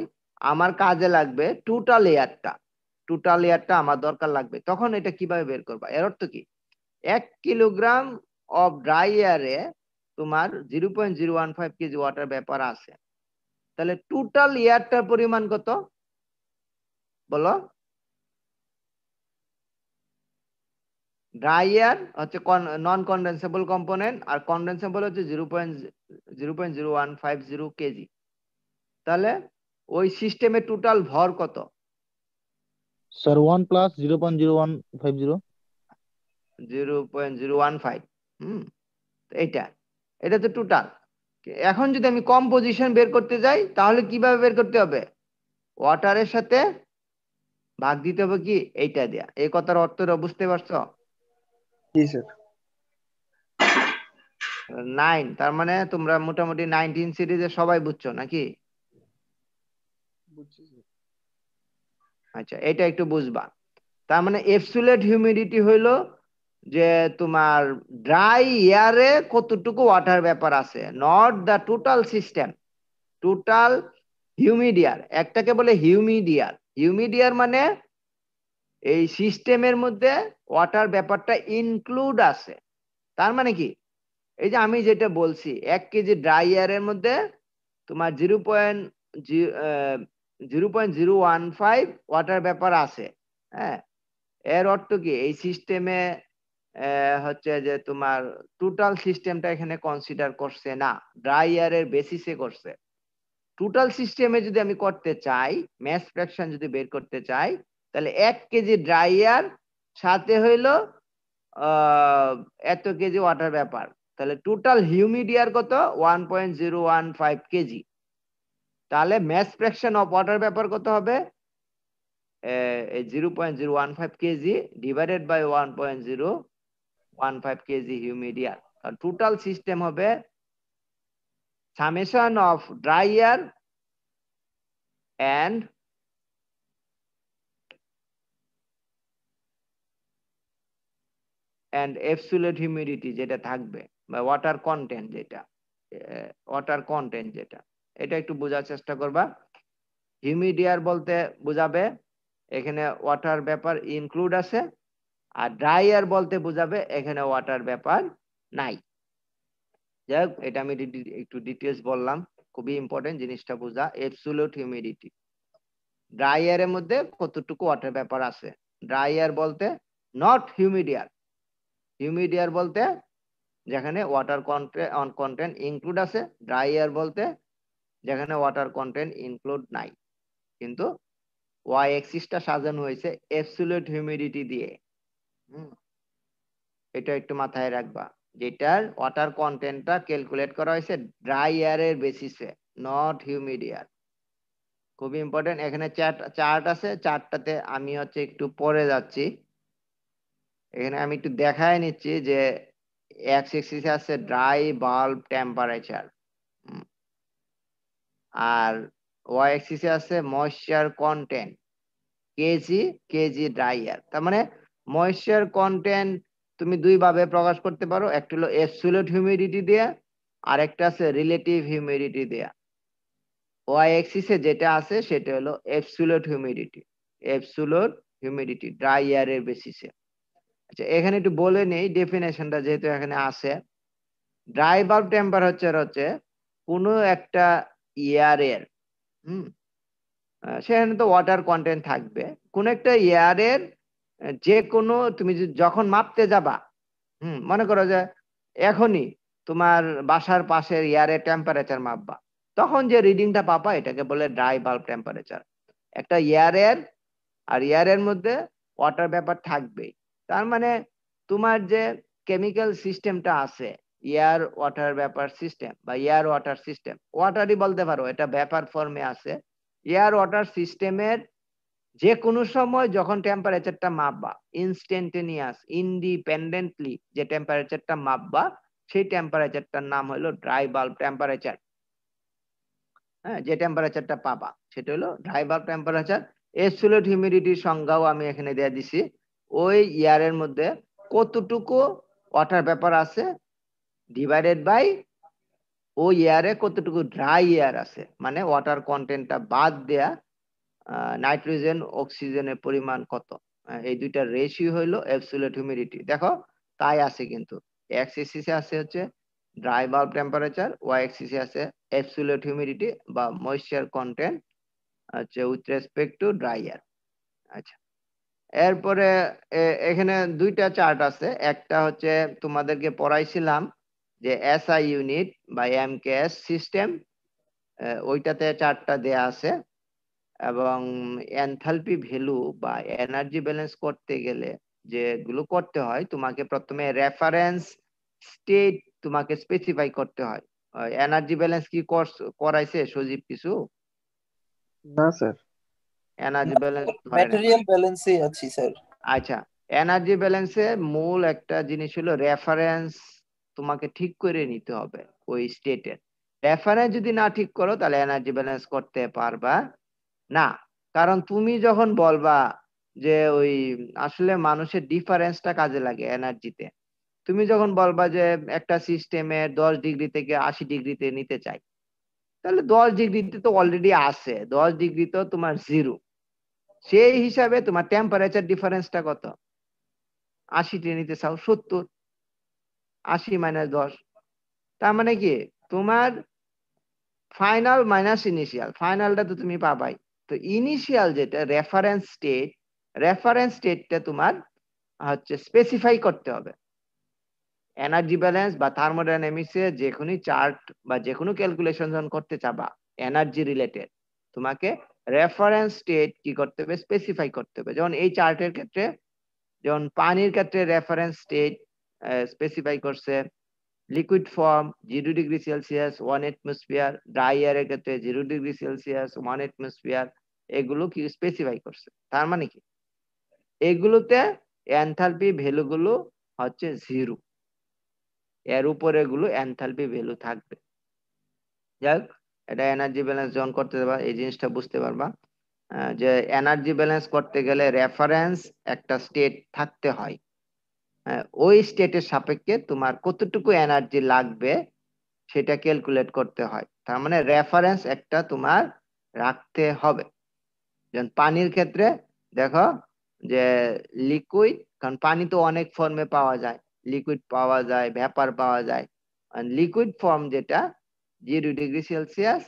আমার কাজে লাগবে টোটাল এয়ারটা টোটাল এয়ারটা আমার দরকার লাগবে তখন এটা কিভাবে বের করবা এর অর্থ কি এক কিলোগ্রাম অফ ড্রাই এয়ারে তোমার zero point zero one five kg water vapour আছে তাহলে টোটাল এয়ারটার পরিমাণ কত বলো ড্রাই এয়ার হচ্ছে নন কনডেন্সেবল কম্পোনেন্ট আর কনডেন্সেবল হচ্ছে zero point zero point zero one five zero kg তাহলে ওই সিস্টেমে টোটাল ভর কত sir one plus zero point zero one five zero zero point zero one five হুম এইটা এটা তো টোটাল এখন যদি আমি কম্পোজিশন বের করতে যাই তাহলে কিভাবে বের করতে হবে ওয়াটারের সাথে ভাগ দিতে হবে কি এইটা দেয়া এই কথার অর্থটা বুঝতে পারছো নাইন তার মানে তোমরা মোটামুটি নাইনটিন সিরিজে সবাই বুঝছো নাকি আচ্ছা এটা একটু বুঝবা তার মানে এফসুলেট হিউমিডিটি হইলো যে তোমার ড্রাই ইয়ারে কতটুকু ওয়াটার ব্যাপার আছে not the total system total humid air একটাকে বলে হিউমিডিয়ার হিউমিডিয়ার মানে এই সিস্টেমের মধ্যে ওয়াটার ব্যাপারটা ইনক্লুড আছে তার মানে কি এই যে আমি যেটা বলছি এক কেজি ড্রাই ইয়ারের মধ্যে তোমার zero point zero point zero one five water vapour আছে হ্যাঁ এর অর্থ কি এই সিস্টেমে হচ্ছে যে তোমার টোটাল সিস্টেমটা এখানে কনসিডার করছে না ড্রাই ইয়ারের বেসিসে করছে টোটাল সিস্টেমে যদি আমি করতে চাই ম্যাস ফ্র্যাকশন যদি বের করতে চাই তাহলে এক কেজি ড্রাই ইয়ার সাথে হইল এত কেজি ওয়াটার ব্যাপার তাহলে টোটাল হিউমিড ইয়ার কত one point zero one five kg তাহলে mass fraction of water vapour কত হবে zero point zero one five kg divided by one point zero one five kg humid air total system হবে summation of dry air and and absolute humidity যেটা থাকবে বা water content যেটা water content যেটা এটা একটু বোঝার চেষ্টা করবা হিউমিডিয়ার বলতে বোঝাবে এখানে ওয়াটার ব্যাপার ইনক্লুড আছে আর ড্রাই বলতে বোঝাবে এখানে ওয়াটার ব্যাপার নাই যাই এটা আমি একটু ডিটেলস বললাম খুবই ইম্পর্টেন্ট জিনিসটা বোঝা এবসুলুট হিউমিডিটি ড্রাই মধ্যে কতটুকু ওয়াটার ব্যাপার আছে ড্রাই বলতে নট হিউমিডিয়ার হিউমিডিয়ার বলতে যেখানে ওয়াটার কন্টেন্ট কন্টেন্ট ইনক্লুড আছে ড্রাই বলতে যেখানে ওয়াটার কন্টেন্ট ইনক্লুড নাই কিন্তু ওয়াই এক্সিসটা সাজানো হয়েছে এবসুলেট হিউমিডিটি দিয়ে এটা একটু মাথায় রাখবা যেটার ওয়াটার কন্টেন্টটা ক্যালকুলেট করা হয়েছে ড্রাই এয়ারের বেসিসে নট হিউমিড এয়ার খুব ইম্পর্টেন্ট এখানে চার্ট চার্ট আছে চার্টটাতে আমি হচ্ছে একটু পরে যাচ্ছি এখানে আমি একটু দেখায় নিচ্ছি যে এক্স এক্সিসে আছে ড্রাই বাল্ব টেম্পারেচার আর ওয়াই এক্সিসে আছে moisture content kg kg dry air তার মানে ময়েশ্চার কন্টেন্ট তুমি দুইভাবে প্রকাশ করতে পারো একটা হলো অ্যাবসোলিউট হিউমিডিটি দিয়ে আর একটা আছে রিলেটিভ হিউমিডিটি দেয়া ওয়াই এক্সিসে যেটা আছে সেটা হলো absolute humidity absolute humidity dry এয়ারের বেসিসে আচ্ছা এখানে একটু বলে নেই ডেফিনেশনটা যেহেতু এখানে আছে ড্রাই বাল্ব টেম্পারেচার হচ্ছে কোনো একটা ইয়ারের হুম সেখানে তো ওয়াটার কন্টেন্ট থাকবে কোন একটা ইয়ারের যে কোনো তুমি যখন মাপতে যাবা হুম মনে করো যে এখনই তোমার বাসার পাশের ইয়ারে টেম্পারেচার মাপবা তখন যে রিডিংটা পাবা এটাকে বলে ড্রাই বাল্ব টেম্পারেচার একটা ইয়ারের আর ইয়ারের মধ্যে ওয়াটার ব্যাপার থাকবেই তার মানে তোমার যে কেমিক্যাল সিস্টেমটা আছে এয়ার ওয়াটার ব্যাপার সিস্টেম বা এয়ার ওয়াটার সিস্টেম ওয়াটারই বলতে পারো এটা ব্যাপার ফর্মে আছে এয়ার ওয়াটার সিস্টেমের যে কোনো সময় যখন টেম্পারেচারটা মাপবা ইনস্ট্যান্টেনিয়াস ইন্ডিপেন্ডেন্টলি যে টেম্পারেচারটা মাপবা সেই টেম্পারেচারটার নাম হলো ড্রাই বাল্ব টেম্পারেচার হ্যাঁ যে টেম্পারেচারটা পাবা সেটা হলো ড্রাই বাল্ব টেম্পারেচার এসোলেট হিউমিডিটির সংজ্ঞাও আমি এখানে দেয়া দিছি ওই ইয়ারের মধ্যে কতটুকু ওয়াটার ব্যাপার আছে ডিভাইডেড বাই ওই ইয়ারে কতটুকু ড্রাই ইয়ার আছে মানে ওয়াটার কন্টেন্টটা বাদ দেয়া নাইট্রোজেন অক্সিজেনের পরিমাণ কত এই দুইটার রেশিও হইলো অ্যাবসুলেট হিউমিডিটি দেখো তাই আছে কিন্তু এক্স এক্সিসে আছে হচ্ছে ড্রাই বাল্ব টেম্পারেচার ওয়াই এক্সিসে আছে অ্যাবসুলেট হিউমিডিটি বা ময়েশ্চার কন্টেন্ট হচ্ছে with respect to dry air আচ্ছা এরপরে এখানে দুইটা চার্ট আছে একটা হচ্ছে তোমাদেরকে পড়াইছিলাম যে এসআই ইউনিট বা এম সিস্টেম ওইটাতে চার্টটা দেয়া আছে এবং এনথালপি ভ্যালু বা এনার্জি ব্যালেন্স করতে গেলে যেগুলো করতে হয় তোমাকে প্রথমে রেফারেন্স স্টেট তোমাকে স্পেসিফাই করতে হয় এনার্জি ব্যালেন্স কি করাইছে সজীব কিছু না স্যার এনার্জি ব্যালেন্স ম্যাটেরিয়াল ব্যালেন্সে আছে স্যার আচ্ছা এনার্জি ব্যালেন্সে মূল একটা জিনিস হলো রেফারেন্স তোমাকে ঠিক করে নিতে হবে ওই স্টেটের রেফারেন্স যদি না ঠিক করো তাহলে এনার্জি ব্যালেন্স করতে পারবা না কারণ তুমি যখন বলবা যে ওই আসলে মানুষের ডিফারেন্সটা কাজে লাগে এনার্জিতে তুমি যখন বলবা যে একটা সিস্টেমে দশ ডিগ্রি থেকে আশি ডিগ্রিতে নিতে চাই তাহলে দশ ডিগ্রিতে তো অলরেডি আছে দশ ডিগ্রি তো তোমার জিরো সেই হিসাবে তোমার টেম্পারেচার ডিফারেন্সটা কত আশিতে নিতে চাও সত্তর আশি মাইনাস দশ তার মানে কি তোমার ফাইনাল মাইনাস ইনিশিয়াল ফাইনালটা তো তুমি পাবাই তো ইনিশিয়াল যেটা রেফারেন্স স্টেট রেফারেন্স স্টেটটা তোমার হচ্ছে স্পেসিফাই করতে হবে এনার্জি ব্যালেন্স বা থার্মোডাইনামিক্সে যে কোনো চার্ট বা যে কোনো ক্যালকুলেশন যখন করতে চাবা এনার্জি রিলেটেড তোমাকে রেফারেন্স স্টেট কি করতে হবে স্পেসিফাই করতে হবে যেমন এই চার্টের ক্ষেত্রে যেমন পানির ক্ষেত্রে রেফারেন্স স্টেট স্পেসিফাই করছে liquid form zero degree Celsius one atmosphere dry এয়ারের ক্ষেত্রে zero degree Celsius one atmosphere এগুলো কি স্পেসিফাই করছে তার মানে কি এগুলোতে এনথালপি ভ্যালুগুলো হচ্ছে জিরো এর উপরে গুলো এনথালপি ভ্যালু থাকবে যাক এটা এনার্জি ব্যালেন্স জন করতে পারবা এই জিনিসটা বুঝতে পারবা যে এনার্জি ব্যালেন্স করতে গেলে রেফারেন্স একটা স্টেট থাকতে হয় হ্যাঁ, ওই স্টেটের সাপেক্ষে তোমার কতটুকু এনার্জি লাগবে সেটা ক্যালকুলেট করতে হয় তার মানে রেফারেন্স একটা তোমার রাখতে হবে যেমন পানির ক্ষেত্রে দেখো যে লিকুইড কারণ পানি তো অনেক ফর্মে পাওয়া যায় লিকুইড পাওয়া যায় ভ্যাপার পাওয়া যায় লিকুইড ফর্ম যেটা zero degree Celsius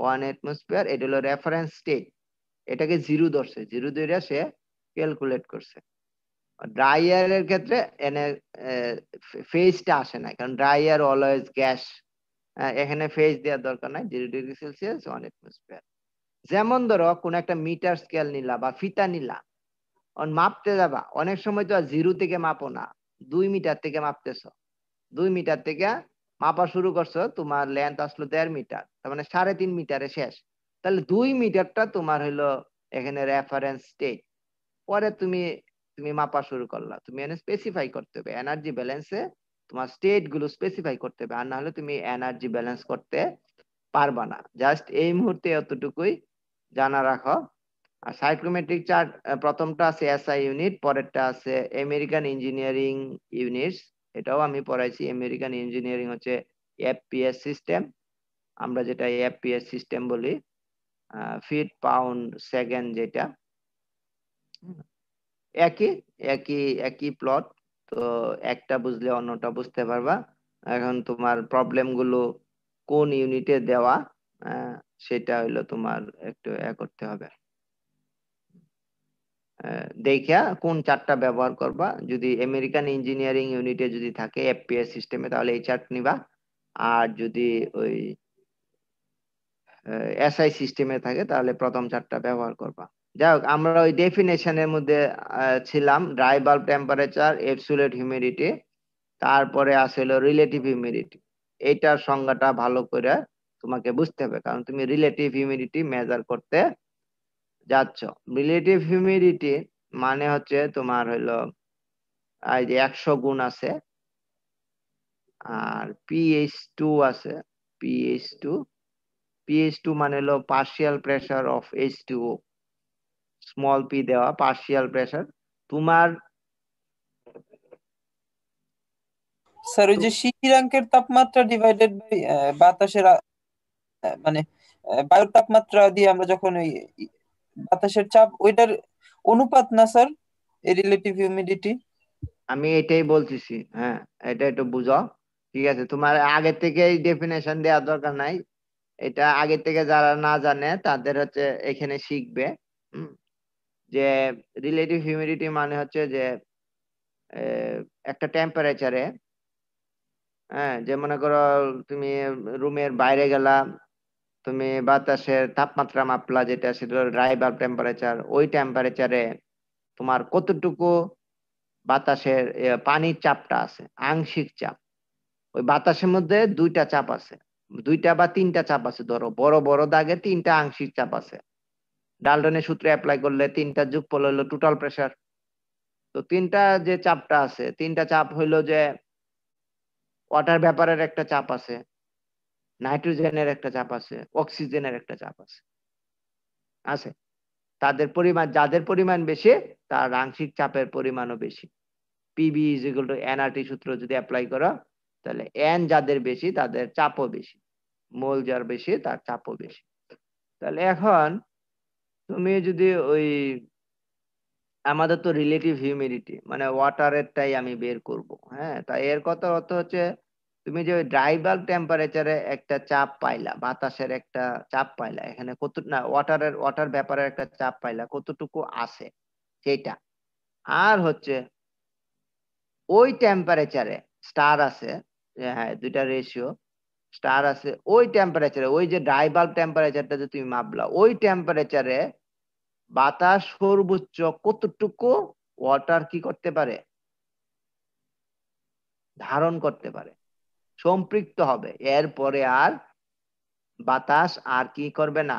one atmosphere এটা হলো রেফারেন্স স্টেট এটাকে জিরো ধরছে জিরো ধরে সে ক্যালকুলেট করছে ড্রাই এয়ারের ক্ষেত্রে এনে ফেজটা আসে না কারণ ড্রাই এয়ার অলওয়েজ গ্যাস এখানে ফেজ দেওয়ার দরকার নাই zero degree Celsius one atmosphere যেমন ধরো কোন একটা মিটার স্কেল নিলা বা ফিতা নিলা মাপতে যাবা অনেক সময় তো জিরো থেকে মাপো না দুই মিটার থেকে মাপতেছ দুই মিটার থেকে মাপা শুরু করছো তোমার লেন্থ আসলো দেড় মিটার তার মানে সাড়ে তিন মিটারে শেষ তাহলে দুই মিটারটা তোমার হলো এখানে রেফারেন্স স্টেট পরে তুমি তুমি মাপা শুরু করলা তুমি এনে স্পেসিফাই করতে হবে এনার্জি ব্যালেন্সে তোমার স্টেট গুলো স্পেসিফাই করতে হবে আর না হলে তুমি এনার্জি ব্যালেন্স করতে পারবা না জাস্ট এই মুহূর্তে এতটুকুই জানা রাখো আর সাইক্রোমেট্রিক চার্ট প্রথমটা আছে এসআই ইউনিট পরেরটা আছে আমেরিকান ইঞ্জিনিয়ারিং ইউনিটস এটাও আমি পড়াইছি আমেরিকান ইঞ্জিনিয়ারিং হচ্ছে এফপিএস সিস্টেম আমরা যেটা এফপিএস সিস্টেম বলি ফিট পাউন্ড সেকেন্ড যেটা একই একই একই প্লট তো একটা বুঝলে অন্যটা বুঝতে পারবা এখন তোমার প্রবলেমগুলো কোন ইউনিটে দেওয়া সেটা হইলো তোমার একটু এ করতে হবে দেখিয়া কোন চার্টটা ব্যবহার করবা যদি আমেরিকান ইঞ্জিনিয়ারিং ইউনিটে যদি থাকে এফপিএস সিস্টেমে তাহলে এই চার্ট নিবা আর যদি ওই এসআই সিস্টেমে থাকে তাহলে প্রথম চারটা ব্যবহার করবা যাই হোক আমরা ওই ডেফিনেশনের মধ্যে ছিলাম dry bulb temperature absolute humidity তারপরে হলো রিলেটিভ হিউমিডিটি এটার সংজ্ঞাটা ভালো করে তোমাকে বুঝতে হবে কারণ তুমি রিলেটিভ হিউমিডিটি মেজার করতে যাচ্ছ রিলেটিভ হিউমিডিটি মানে হচ্ছে তোমার হলো এই যে একশো গুণ আছে আর পিএইচ টু আছে পিএইচ টু পিএইচ টু মানে হলো partial pressure of H two small P দেওয়া পার্শিয়াল প্রেশার তোমার স্যার ওই যে শিশিরাঙ্কের তাপমাত্রা ডিভাইডেড বাই বাতাসের মানে বায়ুর তাপমাত্রা দিয়ে আমরা যখন ওই বাতাসের চাপ ওইটার অনুপাত না স্যার রিলেটিভ হিউমিডিটি আমি এটাই বলতেছি হ্যাঁ এটা একটু বুঝো ঠিক আছে তোমার আগে থেকে ডেফিনেশন দেওয়া দরকার নাই এটা আগে থেকে যারা না জানে তাদের হচ্ছে এখানে শিখবে যে রিলেটিভ হিউমিডিটি মানে হচ্ছে যে একটা টেম্পারেচারে হ্যাঁ যে মনে করো তুমি রুমের বাইরে গেলা তুমি বাতাসের তাপমাত্রা মাপলা যেটা সেটা ড্রাইভার টেম্পারেচার ওই টেম্পারেচারে তোমার কতটুকু বাতাসের পানির চাপটা আছে আংশিক চাপ ওই বাতাসের মধ্যে দুইটা চাপ আছে দুইটা বা তিনটা চাপ আছে ধরো বড় বড় দাগে তিনটা আংশিক চাপ আছে ডালটনের সূত্রে অ্যাপ্লাই করলে তিনটা পল হলো টোটাল প্রেসার তো তিনটা যে চাপটা আছে তিনটা চাপ হইলো যে ওয়াটার ব্যাপারের একটা চাপ আছে নাইট্রোজেনের একটা চাপ আছে অক্সিজেনের একটা চাপ আছে আছে তাদের পরিমাণ যাদের পরিমাণ বেশি তার আংশিক চাপের পরিমাণও বেশি PB is equal to NRT সূত্র যদি অ্যাপ্লাই করো তাহলে এন যাদের বেশি তাদের চাপও বেশি মোল যার বেশি তার চাপও বেশি তাহলে এখন তুমি যদি ওই আমাদের তো রিলেটিভ হিউমিডিটি মানে ওয়াটারের টাই আমি বের করব হ্যাঁ তা এর কথা অর্থ হচ্ছে তুমি যে ড্রাই বাল্ব টেম্পারেচারে একটা চাপ পাইলা বাতাসের একটা চাপ পাইলা এখানে কত না ওয়াটারের ওয়াটার ব্যাপারে একটা চাপ পাইলা কতটুকু আছে সেটা আর হচ্ছে ওই টেম্পারেচারে স্টার আছে হ্যাঁ দুইটা রেশিও স্টার আছে ওই টেম্পারেচারে ওই যে ড্রাই বাল্ব টেম্পারেচারটা যে তুমি মাপলা ওই টেম্পারেচারে বাতাস সর্বোচ্চ কতটুকু ওয়াটার কি করতে পারে ধারণ করতে পারে সম্পৃক্ত হবে এরপরে আর বাতাস আর কি করবে না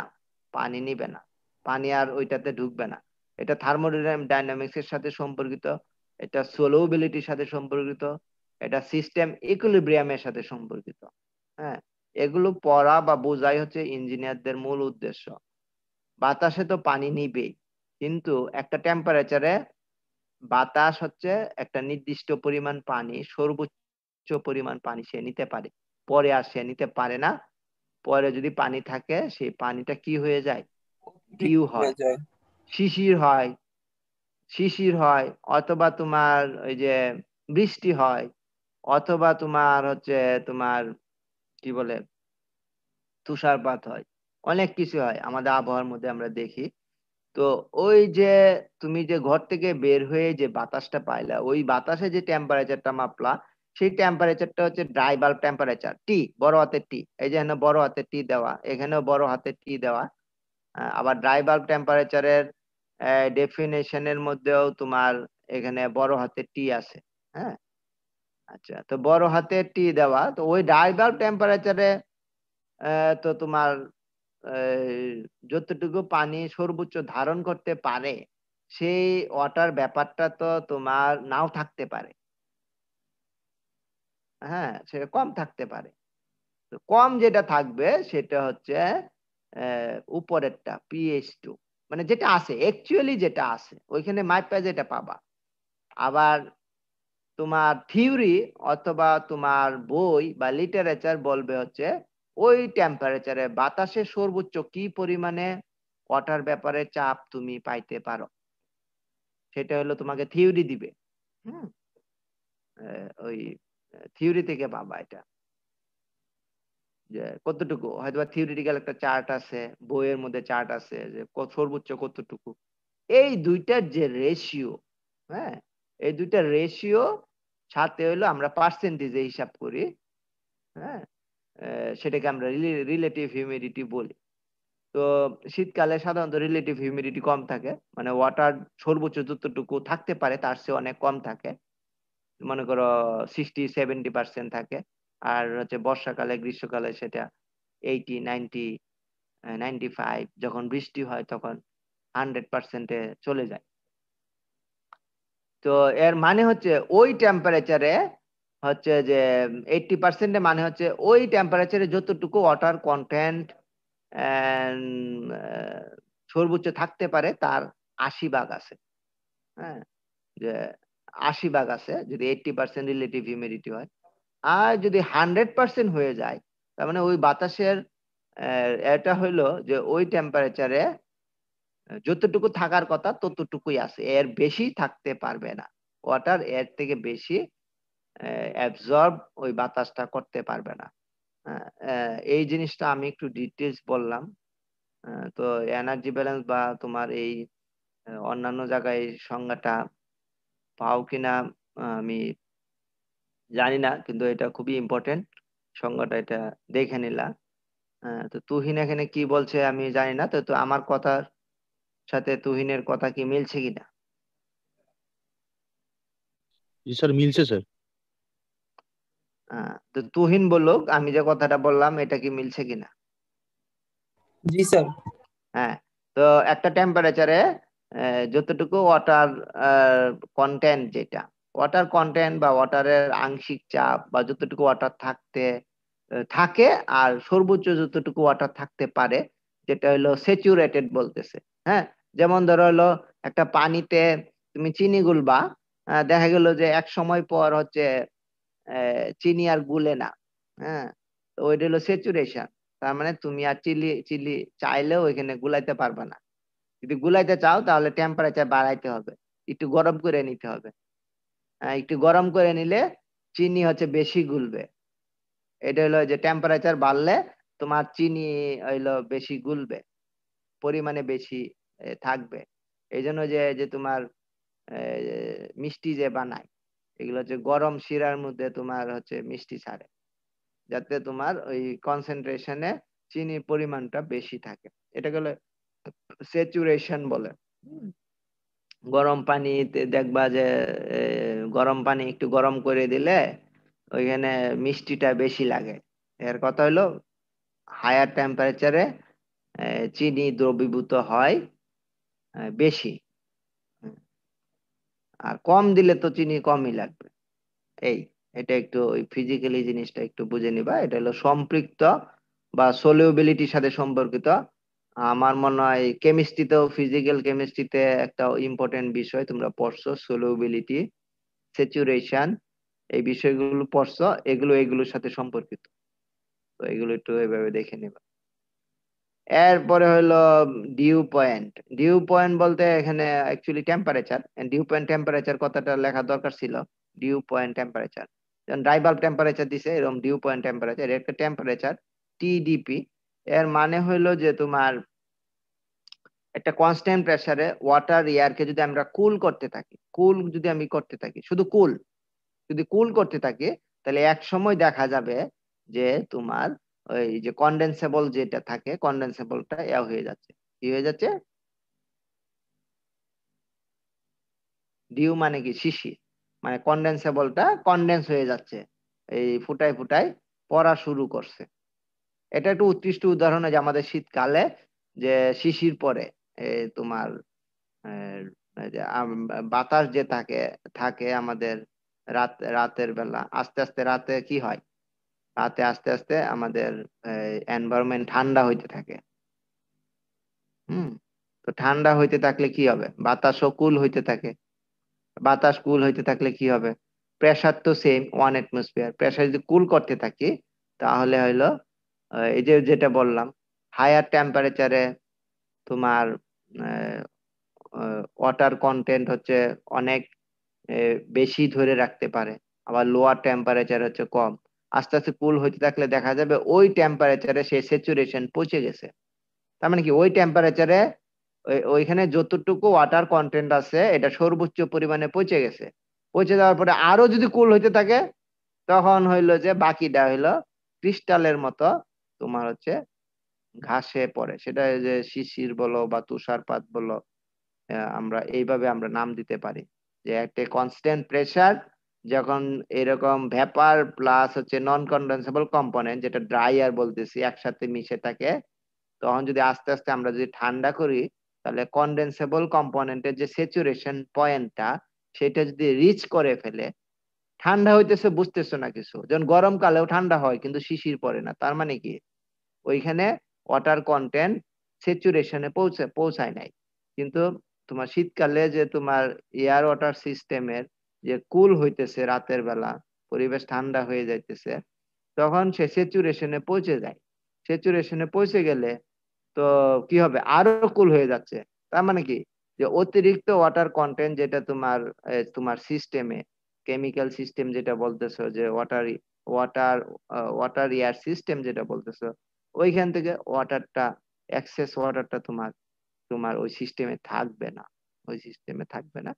পানি নিবে না পানি আর ওইটাতে ঢুকবে না এটা থার্মোডাইনামিক্স এর সাথে সম্পর্কিত এটা সোলোবিলিটির সাথে সম্পর্কিত এটা সিস্টেম ইকুলিব্রিয়ামের সাথে সম্পর্কিত হ্যাঁ এগুলো পড়া বা বোঝাই হচ্ছে ইঞ্জিনিয়ারদের মূল উদ্দেশ্য বাতাসে তো পানি নিবে কিন্তু একটা টেম্পারেচারে বাতাস হচ্ছে একটা নির্দিষ্ট পরিমাণ পানি সর্বোচ্চ উচ্চ পরিমাণ পানি সে নিতে পারে পরে আর সে নিতে পারে না পরে যদি পানি থাকে সেই পানিটা কি হয়ে যায় ডিউ হয় শিশির হয় শিশির হয় অথবা তোমার ওই যে বৃষ্টি হয় অথবা তোমার হচ্ছে তোমার কি বলে তুষারপাত হয় অনেক কিছু হয় আমাদের আবহাওয়ার মধ্যে আমরা দেখি তো ওই যে তুমি যে ঘর থেকে বের হয়ে যে বাতাসটা পাইলা ওই বাতাসে যে টেম্পারেচারটা মাপলা সেই টেম্পারেচারটা হচ্ছে ড্রাই বাল্ব টেম্পারেচার টি বড় হাতে টি এই যে এখানে বড় হাতে টি দেওয়া এখানেও বড় হাতে টি দেওয়া আবার ড্রাই বাল্ব টেম্পারেচারের ডেফিনেশনের মধ্যেও তোমার এখানে বড় হাতে টি আছে হ্যাঁ আচ্ছা তো বড় হাতে টি দেওয়া তো ওই ড্রাই বাল্ব টেম্পারেচারে তো তোমার যতটুকু পানি সর্বোচ্চ ধারণ করতে পারে সেই ওয়াটার ব্যাপারটা তো তোমার নাও থাকতে পারে হ্যাঁ সেটা কম থাকতে পারে কম যেটা থাকবে সেটা হচ্ছে উপরেরটা পিএইচ টু মানে যেটা আছে অ্যাকচুয়ালি যেটা আছে ওইখানে মাইপা যেটা পাবা আবার তোমার থিওরি অথবা তোমার বই বা লিটারেচার বলবে হচ্ছে ওই টেম্পারেচারে বাতাসে সর্বোচ্চ কি পরিমাণে ওয়াটার ব্যাপারে চাপ তুমি পাইতে পারো সেটা হলো তোমাকে থিওরি দিবে হুম ওই থিওরি থেকে পাবা এটা যে কতটুকু হয়তো বা থিওরিটিক্যাল একটা চার্ট আছে বইয়ের মধ্যে চার্ট আছে যে সর্বোচ্চ কতটুকু এই দুইটার যে রেশিও হ্যাঁ এই দুইটা রেশিও সাথে হলো আমরা পার্সেন্টেজে হিসাব করি হ্যাঁ সেটাকে আমরা রিলেটিভ হিউমিডিটি বলি তো শীতকালে সাধারণত রিলেটিভ হিউমিডিটি কম থাকে মানে ওয়াটার সর্বোচ্চ যতটুকু থাকতে পারে তার চেয়ে অনেক কম থাকে মনে করো সিক্সটি সেভেন্টি পার্সেন্ট থাকে আর হচ্ছে বর্ষাকালে গ্রীষ্মকালে সেটা এইটি নাইনটি নাইনটি ফাইভ যখন বৃষ্টি হয় তখন হান্ড্রেড পার্সেন্টে চলে যায় তো এর মানে হচ্ছে ওই টেম্পারেচারে হচ্ছে যে এইটটি পার্সেন্টে মানে হচ্ছে ওই টেম্পারেচারে যতটুকু ওয়াটার কন্টেন্ট সর্বোচ্চ থাকতে পারে তার আশি ভাগ আছে হ্যাঁ যে আশি ভাগ আছে যদি এইটটি পার্সেন্ট রিলেটিভ হিউমিডিটি হয় আর যদি হান্ড্রেড পার্সেন্ট হয়ে যায় তার মানে ওই বাতাসের এটা হইলো যে ওই টেম্পারেচারে যতটুকু থাকার কথা ততটুকুই আছে এর বেশি থাকতে পারবে না ওয়াটার এর থেকে বেশি অ্যাবজর্ব ওই বাতাসটা করতে পারবে না হ্যাঁ, এই জিনিসটা আমি একটু ডিটেলস বললাম তো এনার্জি ব্যালেন্স বা তোমার এই অন্যান্য জায়গায় সংজ্ঞাটা পাও কিনা আমি জানি না কিন্তু এটা খুবই ইম্পর্টেন্ট সংজ্ঞাটা এটা দেখে নিলা তো তুহিন এখানে কি বলছে আমি জানি না তো তো আমার কথার সাথে তুহিনের কথা কি মিলছে কিনা জি স্যার মিলছে স্যার তো তুহিন বললো আমি যে কথাটা বললাম এটা কি মিলছে কিনা জি স্যার হ্যাঁ তো একটা টেম্পারেচারে যতটুকু ওয়াটার কন্টেন্ট যেটা ওয়াটার কন্টেন্ট বা ওয়াটারের আংশিক চাপ বা যতটুকু ওয়াটার থাকতে থাকে আর সর্বোচ্চ যতটুকু ওয়াটার থাকতে পারে যেটা হলো স্যাচুরেটেড বলতেছে হ্যাঁ যেমন ধরো হলো একটা পানিতে তুমি চিনি গুলবা দেখা গেল যে এক সময় পর হচ্ছে চিনি আর গুলে না হ্যাঁ ওইটা হলো স্যাচুরেশন তার মানে তুমি আর চিলি চিলি চাইলেও ওইখানে গুলাইতে পারবে না যদি গুলাইতে চাও তাহলে টেম্পারেচার বাড়াইতে হবে একটু গরম করে নিতে হবে একটু গরম করে নিলে চিনি হচ্ছে বেশি গুলবে এটা হলো যে টেম্পারেচার বাড়লে তোমার চিনি হইলো বেশি গুলবে পরিমাণে বেশি থাকবে এই জন্য যে যে তোমার মিষ্টি যে বানায় এগুলো হচ্ছে গরম শিরার মধ্যে তোমার হচ্ছে মিষ্টি ছাড়ে যাতে তোমার ওই কনসেন্ট্রেশনে চিনির পরিমাণটা বেশি থাকে এটা গেলে স্যাচুরেশন বলে গরম পানিতে দেখবা যে গরম পানি একটু গরম করে দিলে ওইখানে মিষ্টিটা বেশি লাগে এর কথা হলো হায়ার টেম্পারেচারে চিনি দ্রবীভূত হয় বেশি আর কম দিলে তো চিনি কমই লাগবে এই এটা একটু ওই ফিজিক্যালি জিনিসটা একটু বুঝে নিবা এটা হলো সম্পৃক্ত বা সলিউবিলিটির সাথে সম্পর্কিত আমার মনে হয় কেমিস্ট্রিতেও ফিজিক্যাল কেমিস্ট্রিতে একটা ইম্পর্টেন্ট বিষয় তোমরা পড়ছো সোলোবিলিটি স্যাচুরেশন এই বিষয়গুলো পড়ছো এগুলো এগুলোর সাথে সম্পর্কিত তো এগুলো একটু এভাবে দেখে নেবা এরপরে হলো ডিউ পয়েন্ট ডিউ পয়েন্ট বলতে এখানে actually temperature dew point temperature কথাটা লেখা দরকার ছিল ডিউ পয়েন্ট টেম্পারেচার যেমন ড্রাইভাল টেম্পারেচার দিছে এরকম ডিউ পয়েন্ট টেম্পারেচার একটা টেম্পারেচার টিডিপি এর মানে হইলো যে তোমার একটা কনস্ট্যান্ট প্রেসারে ওয়াটার এয়ারকে যদি আমরা কুল করতে থাকি কুল যদি আমি করতে থাকি শুধু কুল যদি কুল করতে থাকি তাহলে এক সময় দেখা যাবে যে তোমার ওই যে কনডেন্সেবল যেটা থাকে কনডেন্সেবলটা এ হয়ে যাচ্ছে কি হয়ে যাচ্ছে ডিউ মানে কি শিশি মানে কনডেন্সেবলটা কনডেন্স হয়ে যাচ্ছে এই ফুটাই ফুটাই পড়া শুরু করছে এটা একটু উৎকৃষ্ট উদাহরণ যে আমাদের শীতকালে যে শিশির পরে তোমার বাতাস যে থাকে থাকে আমাদের রাত রাতের বেলা আস্তে আস্তে রাতে কি হয় রাতে আস্তে আস্তে আমাদের এনভায়রনমেন্ট ঠান্ডা হইতে থাকে হুম তো ঠান্ডা হইতে থাকলে কি হবে বাতাসও কুল হইতে থাকে বাতাস কুল হইতে থাকলে কি হবে প্রেশার তো সেম ওয়ান অ্যাটমসফিয়ার প্রেশার যদি কুল করতে থাকি তাহলে হইলো এই যে যেটা বললাম হায়ার টেম্পারেচারে তোমার ওয়াটার কন্টেন্ট হচ্ছে অনেক বেশি ধরে রাখতে পারে আবার লোয়ার টেম্পারেচার হচ্ছে কম আস্তে আস্তে কুল হইতে থাকলে দেখা যাবে ওই টেম্পারেচারে সে স্যাচুরেশন পৌঁছে গেছে তার মানে কি ওই টেম্পারেচারে ওইখানে যতটুকু ওয়াটার কন্টেন্ট আছে এটা সর্বোচ্চ পরিমাণে পৌঁছে গেছে পৌঁছে যাওয়ার পরে আরো যদি কুল হইতে থাকে তখন হইলো যে বাকিটা হইলো ক্রিস্টালের মতো তোমার হচ্ছে ঘাসে পড়ে সেটা যে শিশির বলো বা তুষারপাত বলো আমরা এইভাবে আমরা নাম দিতে পারি যে একটা কনস্ট্যান্ট প্রেসার যখন এরকম ভেপার প্লাস হচ্ছে নন কনডেন্সেবল কম্পোনেন্ট যেটা ড্রাইয়ার বলতেছি একসাথে মিশে থাকে তখন যদি আস্তে আস্তে আমরা যদি ঠান্ডা করি তাহলে কনডেন্সেবল কম্পোনেন্টের যে স্যাচুরেশন পয়েন্টটা সেটা যদি রিচ করে ফেলে ঠান্ডা হইতেছে বুঝতেছো না কিছু যেমন গরমকালেও ঠান্ডা হয় কিন্তু শিশির পরে না তার মানে কি ওইখানে ওয়াটার কন্টেন্ট সেচুরেশনে পৌঁছে পৌঁছায় নাই কিন্তু তোমার শীতকালে যে তোমার এয়ার ওয়াটার সিস্টেমের যে কুল হইতেছে রাতের বেলা পরিবেশ ঠান্ডা হয়ে যাইতেছে তখন সে সেচুরেশনে পৌঁছে যায় সেচুরেশনে পৌঁছে গেলে তো কি হবে আরো কুল হয়ে যাচ্ছে তার মানে কি যে অতিরিক্ত ওয়াটার কন্টেন্ট যেটা তোমার তোমার সিস্টেমে কেমিক্যাল সিস্টেম যেটা বলতেছো যে water water water air system যেটা বলতেছো ওইখান থেকে ওয়াটারটা অ্যাক্সেস ওয়াটারটা তোমার তোমার ওই সিস্টেমে থাকবে না ওই সিস্টেমে থাকবে না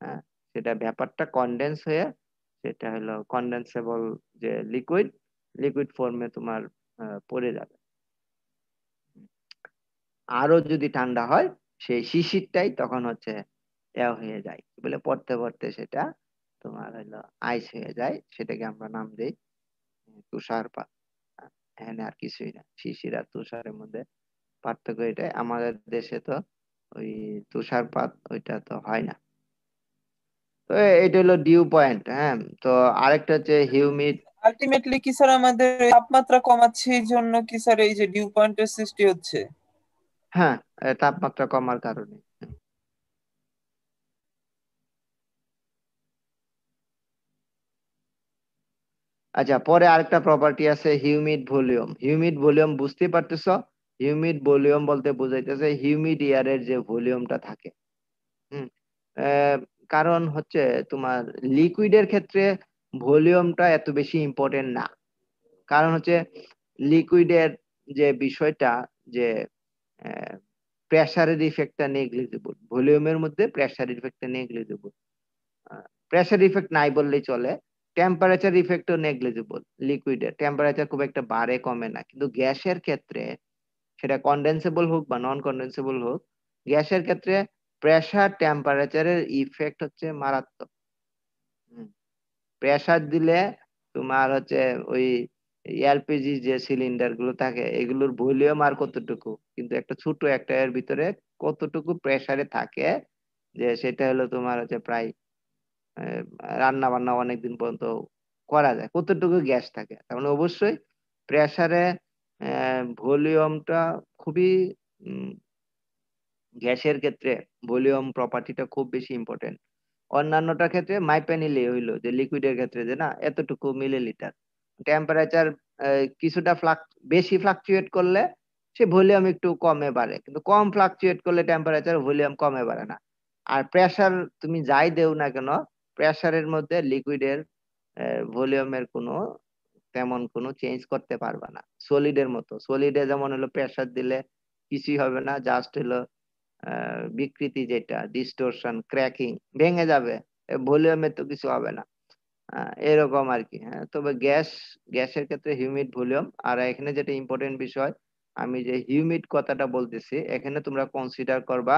হ্যাঁ সেটা ব্যাপারটা কনডেন্স হয়ে সেটা হলো কনডেন্সেবল যে লিকুইড লিকুইড ফর্মে তোমার পড়ে যাবে আরো যদি ঠান্ডা হয় সেই শিশিরটাই তখন হচ্ছে হয়ে যায় বলে পড়তে পড়তে সেটা তোমার হইলো আইস হয়ে যায় সেটাকে আমরা নাম দেই তুষারপাত হ্যাঁ আর কিছুই না শিশির আর তুষারের মধ্যে পার্থক্য এটাই আমাদের দেশে তো ওই তুষারপাত ওইটা তো হয় না তো এটা হলো ডিউ পয়েন্ট হ্যাঁ তো আরেকটা হচ্ছে হিউমিড আলটিমেটলি কি স্যার আমাদের তাপমাত্রা কমাচ্ছে এই জন্য কি স্যার এই যে ডিউ পয়েন্টের সৃষ্টি হচ্ছে হ্যাঁ তাপমাত্রা কমার কারণে আচ্ছা পরে আরেকটা প্রপার্টি আছে হিউমিড ভলিউম হিউমিড ভলিউম বুঝতে পারতেছ হিউমিড ভলিউম বলতে বোঝাইতেছে হিউমিড এয়ারের যে ভলিউমটা থাকে কারণ হচ্ছে তোমার লিকুইডের ক্ষেত্রে ভলিউমটা এত বেশি ইম্পর্টেন্ট না কারণ হচ্ছে লিকুইডের যে বিষয়টা যে প্রেশারের ইফেক্টটা নেগলিজিবল ভলিউমের মধ্যে প্রেশারের ইফেক্টটা নেগলিজিবল প্রেশার ইফেক্ট নাই বললেই চলে টেম্পারেচার ইফেক্টও নেগলিজিবল লিকুইডের টেম্পারেচার খুব একটা বাড়ে কমে না কিন্তু গ্যাসের ক্ষেত্রে সেটা কনডেন্সেবল হোক বা নন কনডেন্সেবল হোক গ্যাসের ক্ষেত্রে প্রেসার টেম্পারেচারের ইফেক্ট হচ্ছে মারাত্মক প্রেসার দিলে তোমার হচ্ছে ওই এলপিজি যে সিলিন্ডার গুলো থাকে এগুলোর ভলিউম আর কতটুকু কিন্তু একটা ছোট একটা এর ভিতরে কতটুকু প্রেশারে থাকে যে সেটা হলো তোমার হচ্ছে প্রায় রান্না বান্না অনেকদিন পর্যন্ত করা যায় কতটুকু গ্যাস থাকে তার মানে অবশ্যই প্রেসারে ভলিউমটা খুবই গ্যাসের ক্ষেত্রে ভলিউম প্রপার্টিটা খুব বেশি ইম্পর্টেন্ট অন্যান্যটার ক্ষেত্রে মাইপে নিলে হইলো যে লিকুইডের ক্ষেত্রে যে না এতটুকু মিলিলিটার টেম্পারেচার কিছুটা ফ্লাক বেশি ফ্লাকচুয়েট করলে সে ভলিউম একটু কমে বাড়ে কিন্তু কম ফ্লাকচুয়েট করলে টেম্পারেচার ভলিউম কমে বাড়ে না আর প্রেসার তুমি যাই দেও না কেন প্রেসারের মধ্যে লিকুইডের ভলিউমের কোনো তেমন কোনো চেঞ্জ করতে পারবে না সলিডের মতো সলিডে যেমন হলো প্রেসার দিলে কিছুই হবে না জাস্ট হলো বিকৃতি যেটা ডিস্টোরশন ক্র্যাকিং ভেঙে যাবে ভলিউমে তো কিছু হবে না এরকম আর কি হ্যাঁ তবে গ্যাস গ্যাসের ক্ষেত্রে হিউমিড ভলিউম আর এখানে যেটা ইম্পর্টেন্ট বিষয় আমি যে হিউমিড কথাটা বলতেছি এখানে তোমরা কনসিডার করবা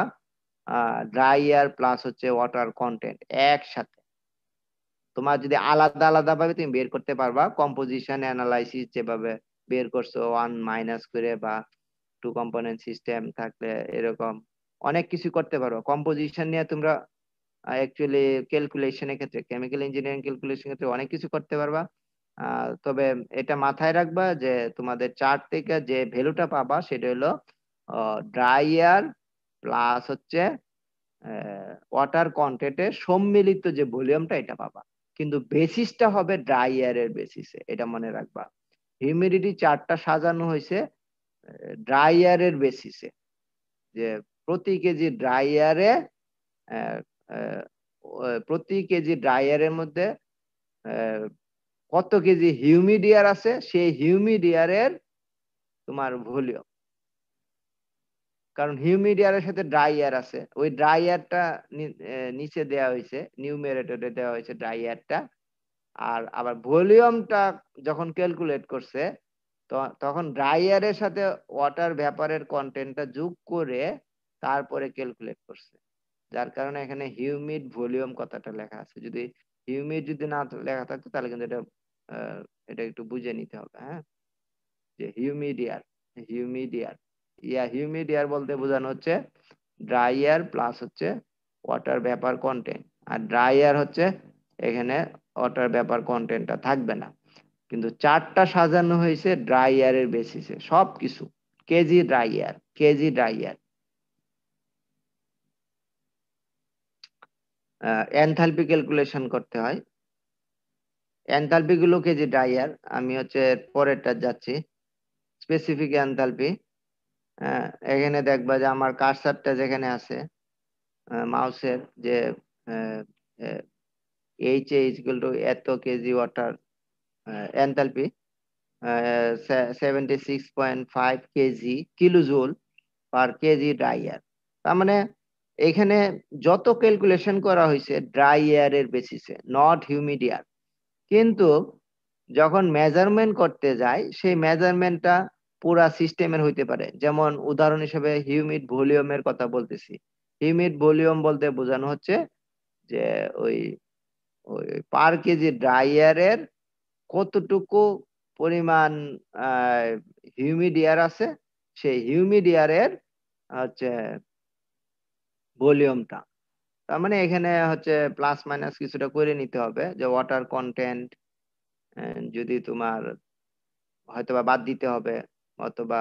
ড্রাই এয়ার প্লাস হচ্ছে ওয়াটার কন্টেন্ট একসাথে তোমার যদি আলাদা আলাদা ভাবে তুমি বের করতে পারবা কম্পোজিশন অ্যানালাইসিস যেভাবে বের করছো ওয়ান মাইনাস করে বা টু কম্পোনেন্ট সিস্টেম থাকলে এরকম অনেক কিছু করতে পারো কম্পোজিশন নিয়ে তোমরা অ্যাকচুয়ালি ক্যালকুলেশনের ক্ষেত্রে কেমিক্যাল ইঞ্জিনিয়ারিং ক্যালকুলেশন ক্ষেত্রে অনেক কিছু করতে পারবা তবে এটা মাথায় রাখবা যে তোমাদের চার্ট থেকে যে ভ্যালুটা পাবা সেটা হলো ড্রাই এয়ার প্লাস হচ্ছে ওয়াটার কন্টেন্টের সম্মিলিত যে ভলিউমটা এটা পাবা কিন্তু বেসিসটা হবে ড্রাই এয়ারের বেসিসে এটা মনে রাখবা হিউমিডিটি চারটা সাজানো হয়েছে ড্রাই এয়ারের বেসিসে যে প্রতি কেজি ড্রাই এয়ারে প্রতি কেজি ড্রাই এয়ারের মধ্যে কত কেজি হিউমিড এয়ার আছে সেই হিউমিড এয়ারের তোমার ভলিউম কারণ হিউমিড এয়ারের সাথে ড্রাই এয়ার আছে ওই ড্রাই এয়ারটা নিচে দেওয়া হয়েছে নিউমেরেটরে দেওয়া হয়েছে ড্রাই এয়ারটা আর আবার ভলিউমটা যখন ক্যালকুলেট করছে তখন ড্রাই এয়ারের সাথে ওয়াটার ভ্যাপারের কন্টেন্টটা যোগ করে তারপরে ক্যালকুলেট করছে যার কারণে এখানে হিউমিড ভলিউম কথাটা লেখা আছে যদি হিউমিড যদি না লেখা থাকতো তাহলে কিন্তু এটা এটা একটু বুঝে নিতে হবে হ্যাঁ যে হিউমিড এয়ার হিউমিড এয়ার ইয়া হিউমিড এয়ার বলতে বোঝানো হচ্ছে ড্রাই এয়ার প্লাস হচ্ছে ওয়াটার ব্যাপার কন্টেন্ট আর ড্রাই এয়ার হচ্ছে এখানে ওয়াটার ব্যাপার কন্টেন্টটা থাকবে না কিন্তু চারটা সাজানো হয়েছে ড্রাই এয়ারের বেসিসে সব কিছু kg dry air kg dry air enthalpy calculation করতে হয় এনথালপি গুলো কেজি ড্রাই এয়ার আমি হচ্ছে পরেরটা যাচ্ছি স্পেসিফিক এনথালপি হ্যাঁ এখানে দেখবা যে আমার কারসারটা যেখানে আছে মাউসের যে এইচ এইচ ইকুয়াল টু এত kg water enthalpy seventy six point five kg joule per kg dry air তার মানে এখানে যত ক্যালকুলেশন করা হয়েছে ড্রাই এর বেসিসে নট হিউমিড এয়ার কিন্তু যখন মেজারমেন্ট করতে যায় সেই মেজারমেন্টটা পুরা সিস্টেমের হইতে পারে যেমন উদাহরণ হিসেবে হিউমিড ভলিউমের কথা বলতেছি হিউমিড ভলিউম বলতে বোঝানো হচ্ছে যে ওই ওই পার কেজি ড্রাইয়ারের কতটুকু পরিমাণ হিউমিড এয়ার আছে সেই হিউমিড এয়ারের হচ্ছে ভলিউমটা তার মানে এখানে হচ্ছে প্লাস মাইনাস কিছুটা করে নিতে হবে যে ওয়াটার কন্টেন্ট যদি তোমার হয়তো বাদ দিতে হবে অথবা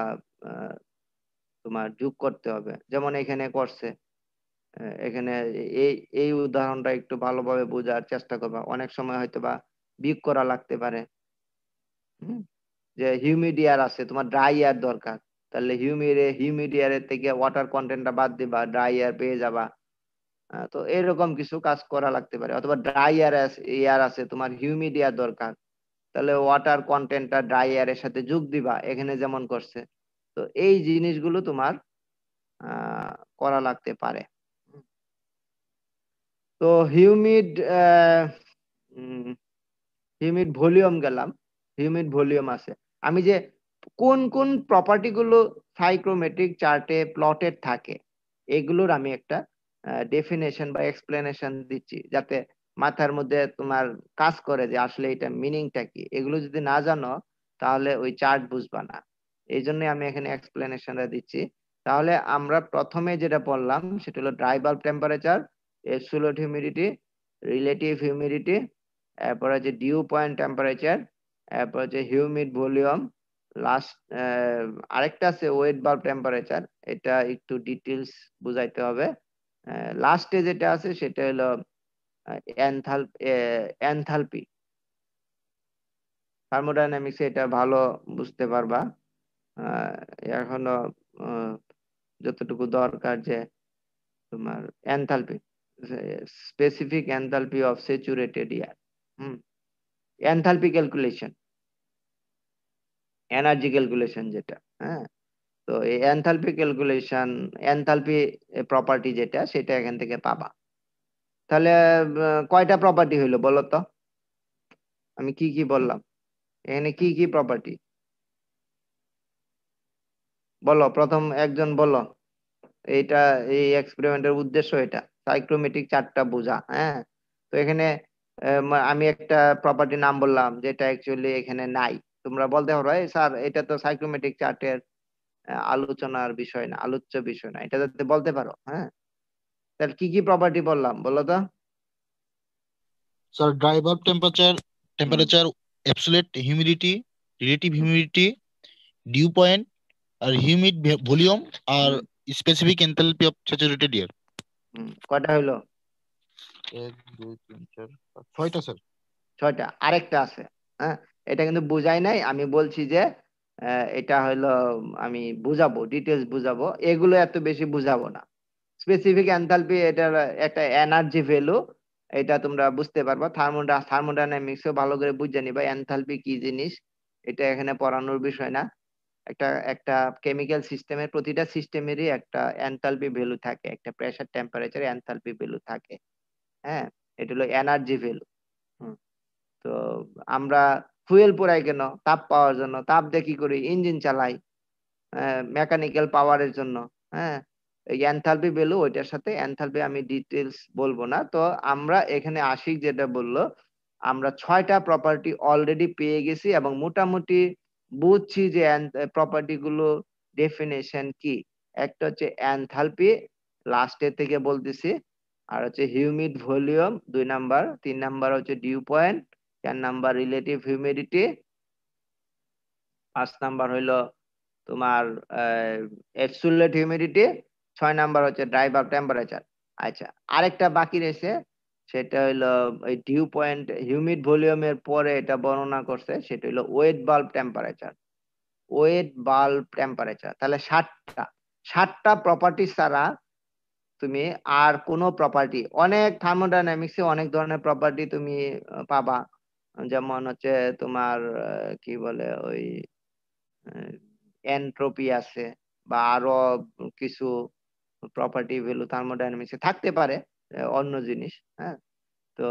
তোমার যোগ করতে হবে যেমন এখানে করছে এখানে এই এই উদাহরণটা একটু ভালোভাবে বোঝার চেষ্টা করবা অনেক সময় হয়তো বা বিগ করা লাগতে পারে যে হিউমিড আছে তোমার ড্রাই এয়ার দরকার তাহলে হিউমিডে হিউমিড থেকে ওয়াটার কন্টেন্টটা বাদ দিবা ড্রাই এয়ার পেয়ে যাবা তো এরকম কিছু কাজ করা লাগতে পারে অথবা ড্রাই এয়ার এয়ার আছে তোমার হিউমিড দরকার তাহলে ওয়াটার কন্টেন্টটা ড্রাই এয়ারের সাথে যোগ দিবা এখানে যেমন করছে তো এই জিনিসগুলো তোমার করা লাগতে পারে তো হিউমিড হিউমিড ভলিউম গেলাম হিউমিড ভলিউম আছে আমি যে কোন কোন প্রপার্টিগুলো সাইক্রোমেট্রিক চার্টে প্লটেড থাকে এগুলোর আমি একটা ডেফিনেশন বা এক্সপ্লেনেশন দিচ্ছি যাতে মাথার মধ্যে তোমার কাজ করে যে আসলে এটা মিনিংটা কি এগুলো যদি না জানো তাহলে ওই চার্ট বুঝবা না এই জন্যই আমি এখানে এক্সপ্লেনেশনটা দিচ্ছি তাহলে আমরা প্রথমে যেটা বললাম সেটা হলো dry bulb temperature absolute humidity relative humidity এরপর হচ্ছে ডিউ পয়েন্ট টেম্পারেচার এরপর হচ্ছে হিউমিড ভলিউম লাস্ট আরেকটা আছে ওয়েট বাল্ব টেম্পারেচার এটা একটু ডিটেলস বুঝাইতে হবে লাস্টে যেটা আছে সেটা হলো এনথালপি থার্মোডাইনামিক্সে এটা ভালো বুঝতে পারবা এখনো যতটুকু দরকার যে তোমার enthalpy specific enthalpy of saturated air hmm enthalpy calculation energy calculation যেটা হ্যাঁ তো এই এনথালপি ক্যালকুলেশন এনথালপি প্রপার্টি যেটা সেটা এখান থেকে পাবা তাহলে কয়টা প্রপার্টি হইলো বলো তো আমি কি কি বললাম এখানে কি কি প্রপার্টি বলো প্রথম একজন বলো এইটা এই এক্সপেরিমেন্টের উদ্দেশ্য এটা সাইক্রোমেটিক চারটা বোঝা হ্যাঁ তো এখানে আমি একটা প্রপার্টি নাম বললাম যেটা অ্যাকচুয়ালি এখানে নাই তোমরা বলতে পারো স্যার এটা তো সাইক্রোমেটিক চার্টের আলোচনার বিষয় না আলোচ্য বিষয় না এটা যাতে বলতে পারো হ্যাঁ তাহলে কি কি প্রপার্টি বললাম বলো তো sir dry bulb temperature temperature absolute humidity relative humidity dew point আর হিউমিড ভলিউম আর specific enthalpy of saturated air কয়টা হলো এক দুই তিন চার ছয়টা স্যার ছয়টা আরেকটা আছে হ্যাঁ এটা কিন্তু বুঝাই নাই আমি বলছি যে এটা হলো আমি বুঝাবো ডিটেলস বুঝাবো এগুলো এত বেশি বুঝাবো না স্পেসিফিক এনথালপি এটার একটা এনার্জি ভ্যালু এটা তোমরা বুঝতে পারবা থার্মোডা থার্মোডাইনামিক্সও ভালো করে বুঝে নিবা এনথালপি কি জিনিস এটা এখানে পড়ানোর বিষয় না একটা একটা কেমিক্যাল সিস্টেমের প্রতিটা সিস্টেমেরই একটা এনথালপি ভ্যালু থাকে একটা প্রেসার টেম্পারেচার এনথালপি ভ্যালু থাকে হ্যাঁ এটা হলো এনার্জি ভ্যালু তো আমরা ফুয়েল পোড়াই কেন তাপ পাওয়ার জন্য তাপ দিয়ে কি করি ইঞ্জিন চালাই মেকানিক্যাল পাওয়ারের জন্য হ্যাঁ অ্যানথালপি বেলু ওইটার সাথে এনথালপি আমি ডিটেলস বলবো না তো আমরা এখানে আসি যেটা বললো আমরা ছয়টা প্রপার্টি অলরেডি পেয়ে গেছি এবং মোটামুটি বুঝছি যে প্রপার্টিগুলো ডেফিনেশন কি একটা হচ্ছে অ্যান্থালপি লাস্টের থেকে বলতেছি আর হচ্ছে হিউমিড ভলিউম দুই নাম্বার তিন নাম্বার হচ্ছে ডিউ পয়েন্ট চার নাম্বার রিলেটিভ হিউমিডিটি পাঁচ নাম্বার হইলো তোমার অ্যাবসুলেট হিউমিডিটি ছয় নাম্বার হচ্ছে ড্রাইভার টেম্পারেচার আচ্ছা আরেকটা বাকি রয়েছে সেটা হলো এই ডিউ পয়েন্ট হিউমিড ভলিউমের পরে এটা বর্ণনা করছে সেটা হলো wet bulb temperature wet bulb temperature তাহলে ষাটটা ষাটটা প্রপার্টি ছাড়া তুমি আর কোনো প্রপার্টি অনেক থার্মোডাইনামিক্সে অনেক ধরনের প্রপার্টি তুমি পাবা যেমন হচ্ছে তোমার কি বলে ওই এনট্রপি আছে বা আরো কিছু প্রপার্টি ভ্যালু থার্মোডাইনামিক্সে থাকতে পারে অন্য জিনিস হ্যাঁ তো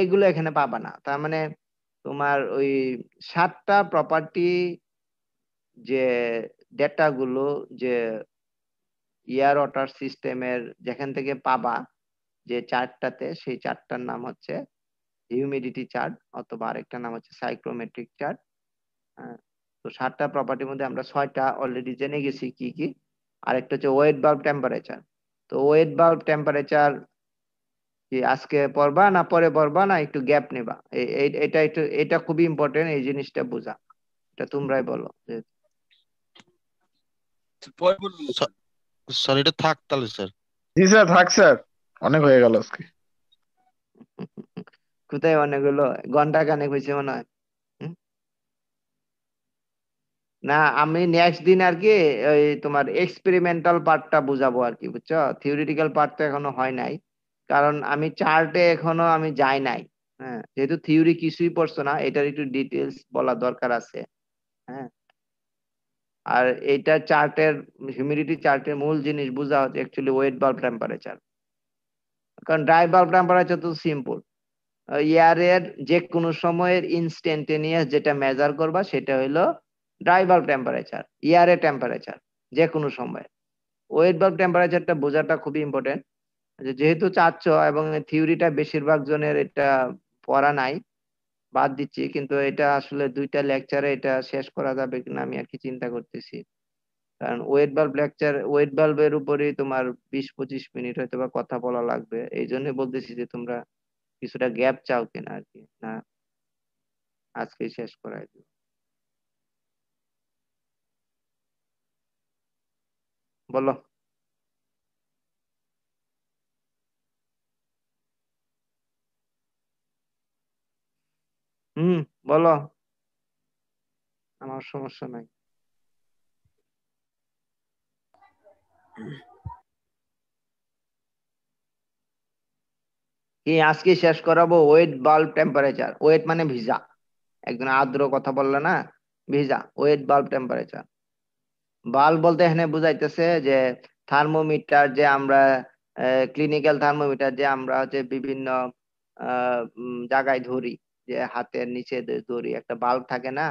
এগুলো এখানে পাবা না তার মানে তোমার ওই সাতটা প্রপার্টি যে ডেটাগুলো যে ইয়ার ওয়াটার সিস্টেমের যেখান থেকে পাবা যে চার্টটাতে সেই চার্টটার নাম হচ্ছে হিউমিডিটি চার্ট অথবা আরেকটা নাম হচ্ছে সাইক্রোমেট্রিক হ্যাঁ? চার্ট তো সাতটা প্রপার্টির মধ্যে আমরা ছয়টা অলরেডি জেনে গেছি কি কি আর একটা হচ্ছে ওয়েট বাল্ব টেম্পারেচার তো ওয়েট বাল্ব টেম্পারেচার কি আজকে পড়বা না পরে পড়বা না একটু গ্যাপ নেবা এটা একটু এটা খুবই ইম্পর্টেন্ট এই জিনিসটা বোঝা এটা তোমরাই বলো স্যার এটা থাক তাহলে স্যার জি স্যার থাক স্যার অনেক হয়ে গেল আজকে কোথায় অনেক হলো ঘন্টা কানেক হয়েছে মনে হয় না আমি নেক্সট দিন আর কি ওই তোমার এক্সপেরিমেন্টাল পার্টটা বুঝাবো আর কি বুঝছো থিওরিটিক্যাল পার্ট তো এখনো হয় নাই কারণ আমি চার্টে এখনো আমি যাই নাই হ্যাঁ যেহেতু থিওরি কিছুই পড়ছো না এটার একটু ডিটেলস বলা দরকার আছে হ্যাঁ আর এটা চার্টের হিউমিডিটি চার্টের মূল জিনিস বোঝা হচ্ছে অ্যাকচুয়ালি ওয়েট বাল্ব টেম্পারেচার কারণ ড্রাই বাল্ব টেম্পারেচার তো সিম্পল ইয়ারের যে কোনো সময়ের ইনস্ট্যান্টেনিয়াস যেটা মেজার করবা সেটা হইলো ড্রাইভাল টেম্পারেচার ইয়ারে টেম্পারেচার যে কোনো সময় ওয়েট বাল্ব টেম্পারেচারটা বোঝাটা খুবই ইম্পর্টেন্ট যেহেতু চাচ্ছ এবং থিওরিটা বেশিরভাগ জনের এটা পড়া নাই বাদ দিচ্ছি কিন্তু এটা আসলে দুইটা লেকচারে এটা শেষ করা যাবে কিনা আমি আর কি চিন্তা করতেছি কারণ ওয়েট বাল্ব লেকচার ওয়েট বাল্বের উপরেই তোমার বিশ পঁচিশ মিনিট হয়তো বা কথা বলা লাগবে এই জন্য বলতেছি যে তোমরা কিছুটা গ্যাপ চাও কিনা আর কি না আজকে শেষ করাই দিও বলো হম বলো আমার সমস্যা নাই কি আজকে শেষ করাবো ওয়েট বাল্ব টেম্পারেচার ওয়েট মানে ভিজা একজন আদ্র কথা বললে না ভিজা ওয়েট বাল্ব টেম্পারেচার বাল বলতে এখানে বুঝাইতেছে যে থার্মোমিটার যে আমরা ক্লিনিক্যাল থার্মোমিটার যে আমরা হচ্ছে বিভিন্ন জায়গায় ধরি যে হাতের নিচে ধরি একটা বাল্ব থাকে না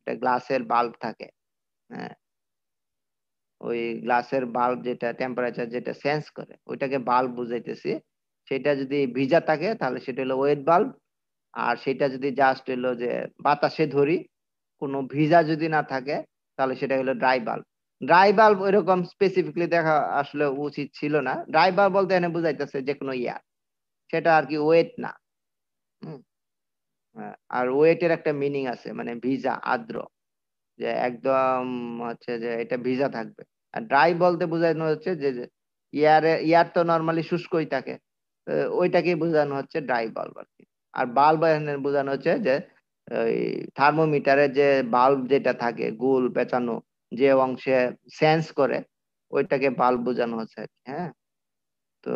একটা গ্লাসের বাল্ব থাকে হ্যাঁ ওই গ্লাসের বাল্ব যেটা টেম্পারেচার যেটা সেন্স করে ওইটাকে বাল্ব বুঝাইতেছি সেটা যদি ভিজা থাকে তাহলে সেটা হলো ওয়েট বাল্ব আর সেটা যদি জাস্ট হলো যে বাতাসে ধরি কোনো ভিজা যদি না থাকে তাহলে সেটা হলো ড্রাই বাল্ব ড্রাই বাল্ব এরকম স্পেসিফিকলি দেখা আসলে উচিত ছিল না ড্রাই বাল্ব বলতে এনে বুঝাইতেছে যে কোনো ইয়ার সেটা আর কি ওয়েট না আর ওয়েটের একটা মিনিং আছে মানে ভিজা আদ্র যে একদম হচ্ছে যে এটা ভিজা থাকবে আর ড্রাই বলতে বোঝানো হচ্ছে যে ইয়ারে ইয়ার তো নর্মালি শুষ্কই থাকে ওইটাকে বোঝানো হচ্ছে ড্রাই বাল্ব আর কি আর বাল্ব বোঝানো হচ্ছে যে ওই থার্মোমিটারে যে বাল্ব যেটা থাকে গোল পেঁচানো যে অংশে সেন্স করে ওইটাকে বাল্ব বোঝানো হচ্ছে হ্যাঁ তো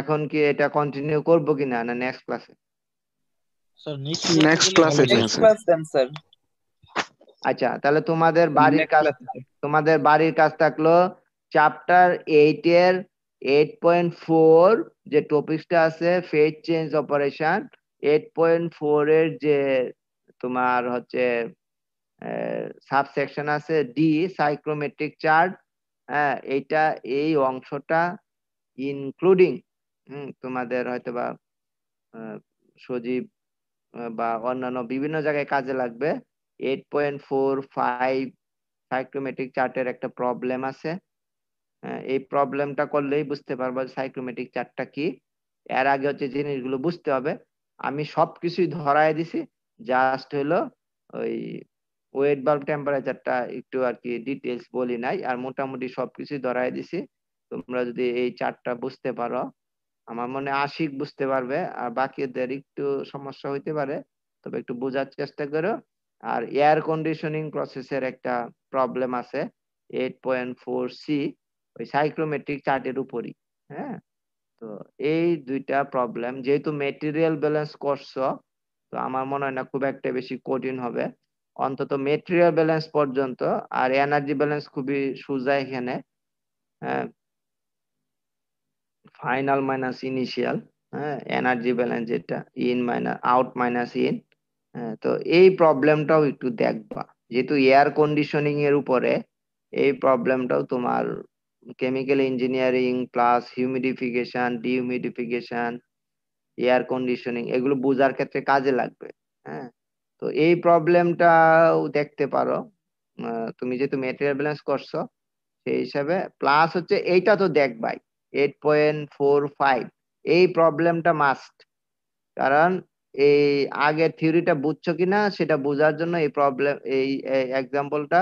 এখন কি এটা কন্টিনিউ করব কি না না নেক্সট ক্লাসে আচ্ছা তাহলে তোমাদের বাড়ির কাজ তোমাদের বাড়ির কাজ থাকলো চ্যাপ্টার এইট এর ফোর যে টপিকসটা আছে phase change operation eight four এর যে তোমার হচ্ছে সাবসেকশন আছে ডি সাইক্রোমেট্রিক চার্ট এইটা এই অংশটা ইনক্লুডিং তোমাদের হয়তো বা সজীব বা অন্যান্য বিভিন্ন জায়গায় কাজে লাগবে eight point four five psychrometric চার্টের একটা প্রবলেম আছে হ্যাঁ, এই প্রবলেমটা করলেই বুঝতে পারবো সাইক্রোমেট্রিক চার্টটা কি এর আগে হচ্ছে জিনিসগুলো বুঝতে হবে আমি সব কিছুই ধরায় দিছি জাস্ট হলো ওই ওয়েট বাল্ব টেম্পারেচারটা একটু আর কি ডিটেলস বলি নাই আর মোটামুটি সবকিছু ধরাই দিছি তোমরা যদি এই চারটা বুঝতে পারো আমার মনে আশিক বুঝতে পারবে আর বাকিদের একটু সমস্যা হইতে পারে তবে একটু বোঝার চেষ্টা করো আর এয়ার কন্ডিশনিং প্রসেসের একটা প্রবলেম আছে এইট পয়েন্ট ফোর সি ওই সাইক্রোমেট্রিক চার্টের উপরই হ্যাঁ তো এই দুইটা প্রবলেম যেহেতু মেটেরিয়াল ব্যালেন্স করছো তো আমার মনে হয় না খুব একটা বেশি কঠিন হবে অন্তত মেটেরিয়াল ব্যালেন্স পর্যন্ত আর এনার্জি ব্যালেন্স খুবই সোজা এখানে ফাইনাল মাইনাস ইনিশিয়াল হ্যাঁ এনার্জি ব্যালেন্স যেটা in minus out minus in তো এই প্রবলেমটাও একটু দেখবা যেহেতু এয়ার কন্ডিশনিং এর উপরে এই প্রবলেমটাও তোমার chemical engineering plus humidification dehumidification air conditioning এগুলো বোঝার ক্ষেত্রে কাজে লাগবে হ্যাঁ তো এই প্রবলেমটাও দেখতে পারো তুমি যেহেতু মেটেরিয়াল ব্যালেন্স করছো সেই হিসাবে প্লাস হচ্ছে এইটা তো দেখবাই এইট পয়েন্ট ফোর ফাইভ এই প্রবলেমটা মাস্ট কারণ এই আগের থিওরিটা বুঝছো কিনা সেটা বোঝার জন্য এই প্রবলেম এই এক্সাম্পলটা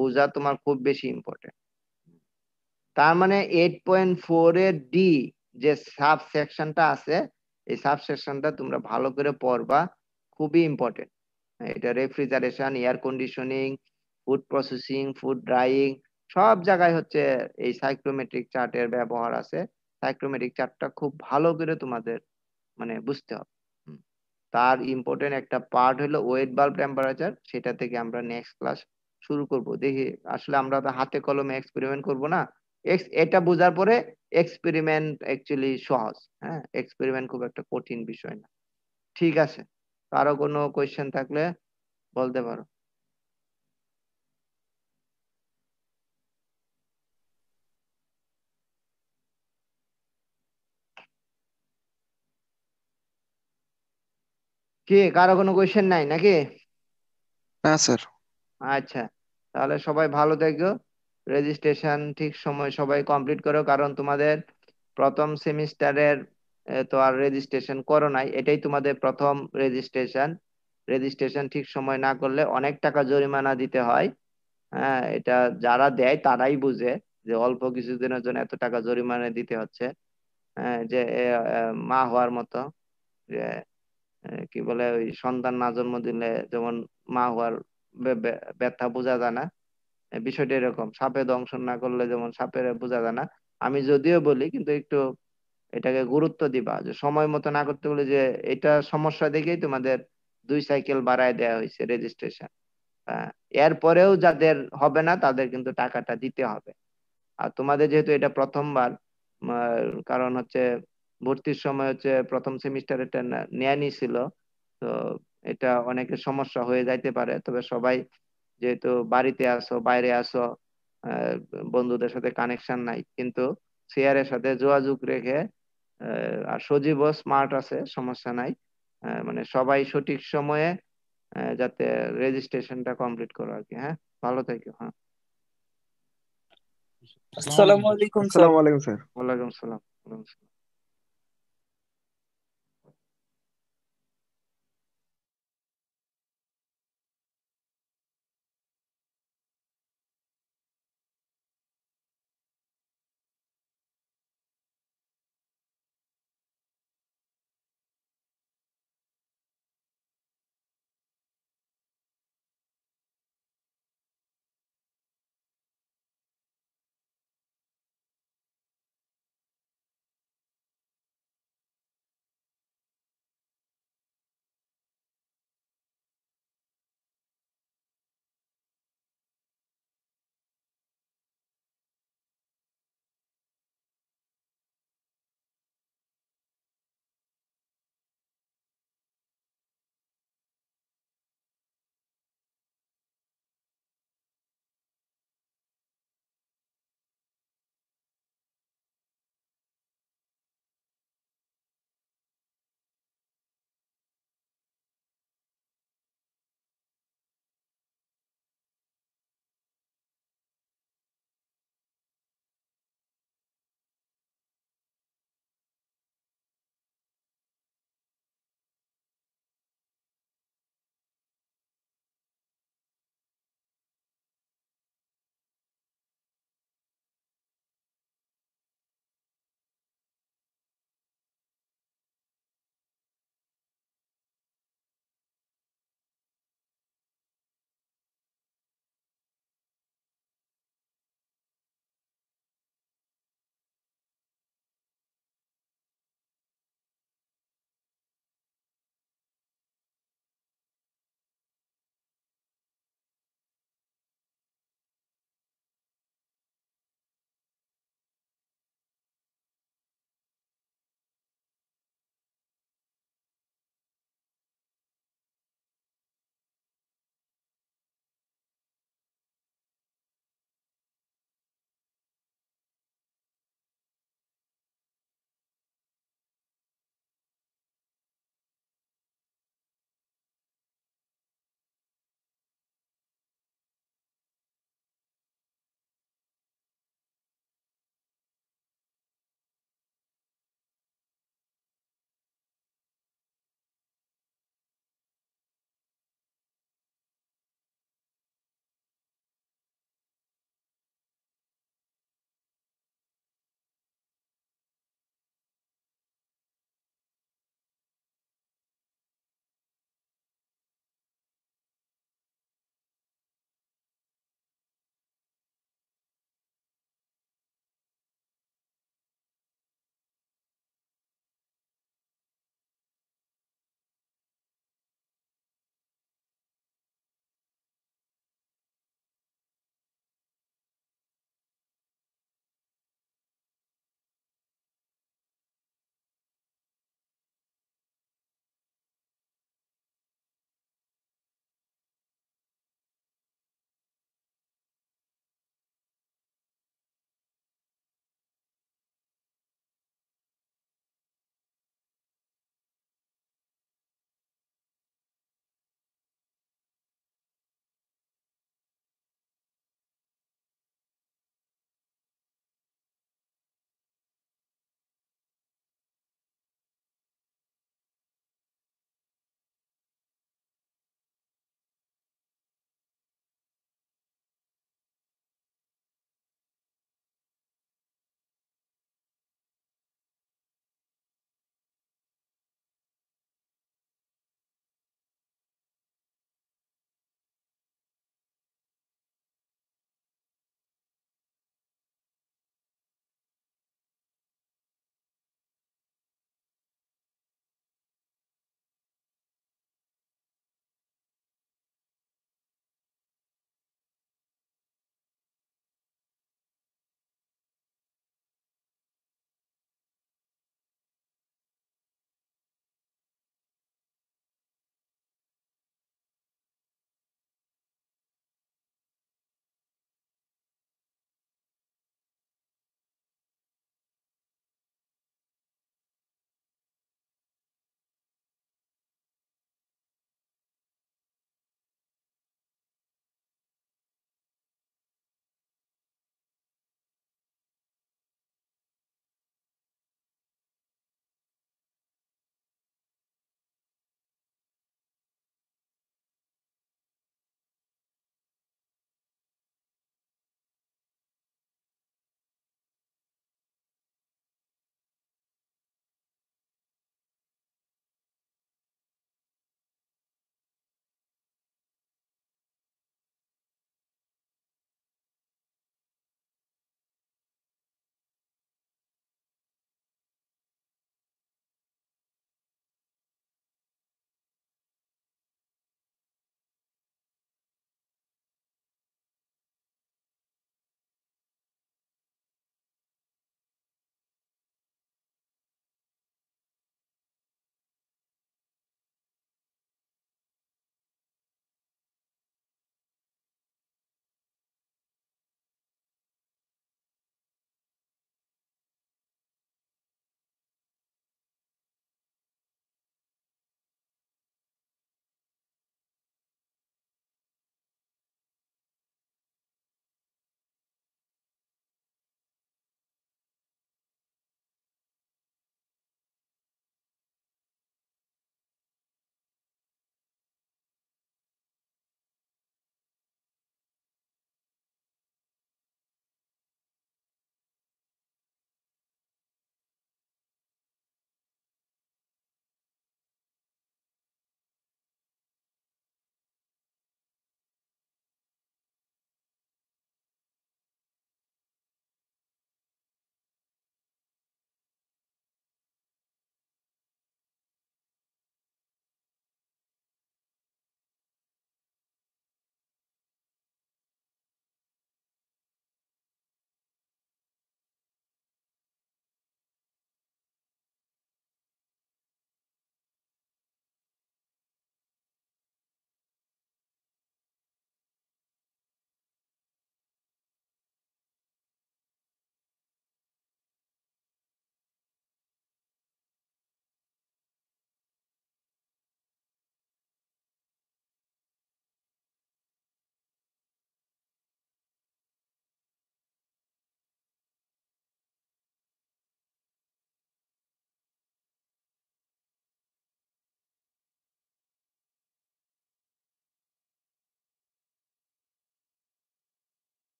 বোঝা তোমার খুব বেশি ইম্পর্টেন্ট তার মানে এইট পয়েন্ট ফোর এর ডি যে সাব সেকশনটা আছে এই সাব সেকশনটা তোমরা ভালো করে পড়বা খুবই ইম্পর্টেন্ট এটা refrigeration air conditioning food processing food drying সব জায়গায় হচ্ছে এই সাইক্রোমেট্রিক চার্টের ব্যবহার আছে সাইক্রোমেট্রিক চার্টটা খুব ভালো করে তোমাদের মানে বুঝতে হবে তার ইম্পর্টেন্ট একটা পার্ট হলো ওয়েট বাল্ব টেম্পারেচার সেটা থেকে আমরা নেক্সট ক্লাস শুরু করব দেখি আসলে আমরা তো হাতে কলমে এক্সপেরিমেন্ট করব না এক্স এটা বোঝার পরে এক্সপেরিমেন্ট অ্যাকচুয়ালি সহজ হ্যাঁ এক্সপেরিমেন্ট খুব একটা কঠিন বিষয় না ঠিক আছে কারো কোনো কোয়েশ্চেন থাকলে বলতে পারো কি কারো কোনো কোয়েশ্চেন নাই নাকি না স্যার আচ্ছা তাহলে সবাই ভালো থেকো রেজিস্ট্রেশন ঠিক সময় সবাই কমপ্লিট করো কারণ তোমাদের প্রথম সেমিস্টারের তো আর রেজিস্ট্রেশন করো নাই এটাই তোমাদের প্রথম রেজিস্ট্রেশন রেজিস্ট্রেশন ঠিক সময় না করলে অনেক টাকা জরিমানা দিতে হয় হ্যাঁ এটা যারা দেয় তারাই বুঝে যে অল্প কিছুদিনের জন্য এত টাকা জরিমানা দিতে হচ্ছে হ্যাঁ, যে মা হওয়ার মতো যে কি বলে ওই সন্তান না জন্ম দিলে যেমন মা হওয়ার ব্যথা বোঝা যায় না বিষয়টা এরকম সাপে দংশন না করলে যেমন সাপের বোঝা যায় না আমি যদিও বলি কিন্তু একটু এটাকে গুরুত্ব দিবা যে সময় মতো না করতে বলে যে এটা সমস্যা দেখেই তোমাদের দুই সাইকেল বাড়ায় দেওয়া হয়েছে রেজিস্ট্রেশন হ্যাঁ, এরপরেও যাদের হবে না তাদের কিন্তু টাকাটা দিতে হবে আর তোমাদের যেহেতু এটা প্রথমবার কারণ হচ্ছে ভর্তির সময় হচ্ছে প্রথম সেমিস্টার এটা নেয়া নিছিল তো এটা অনেকের সমস্যা হয়ে যাইতে পারে তবে সবাই যেহেতু বাড়িতে আসো বাইরে আসো বন্ধুদের সাথে কানেকশন নাই কিন্তু শেয়ারের সাথে যোগাযোগ রেখে আর সজীব স্মার্ট আছে সমস্যা নাই মানে সবাই সঠিক সময়ে যাতে রেজিস্ট্রেশনটা কমপ্লিট করো আর কি হ্যাঁ ভালো থেকো হ্যাঁ আসসালামু আলাইকুম আসসালামু আলাইকুম স্যার ওয়া আলাইকুম আসসালাম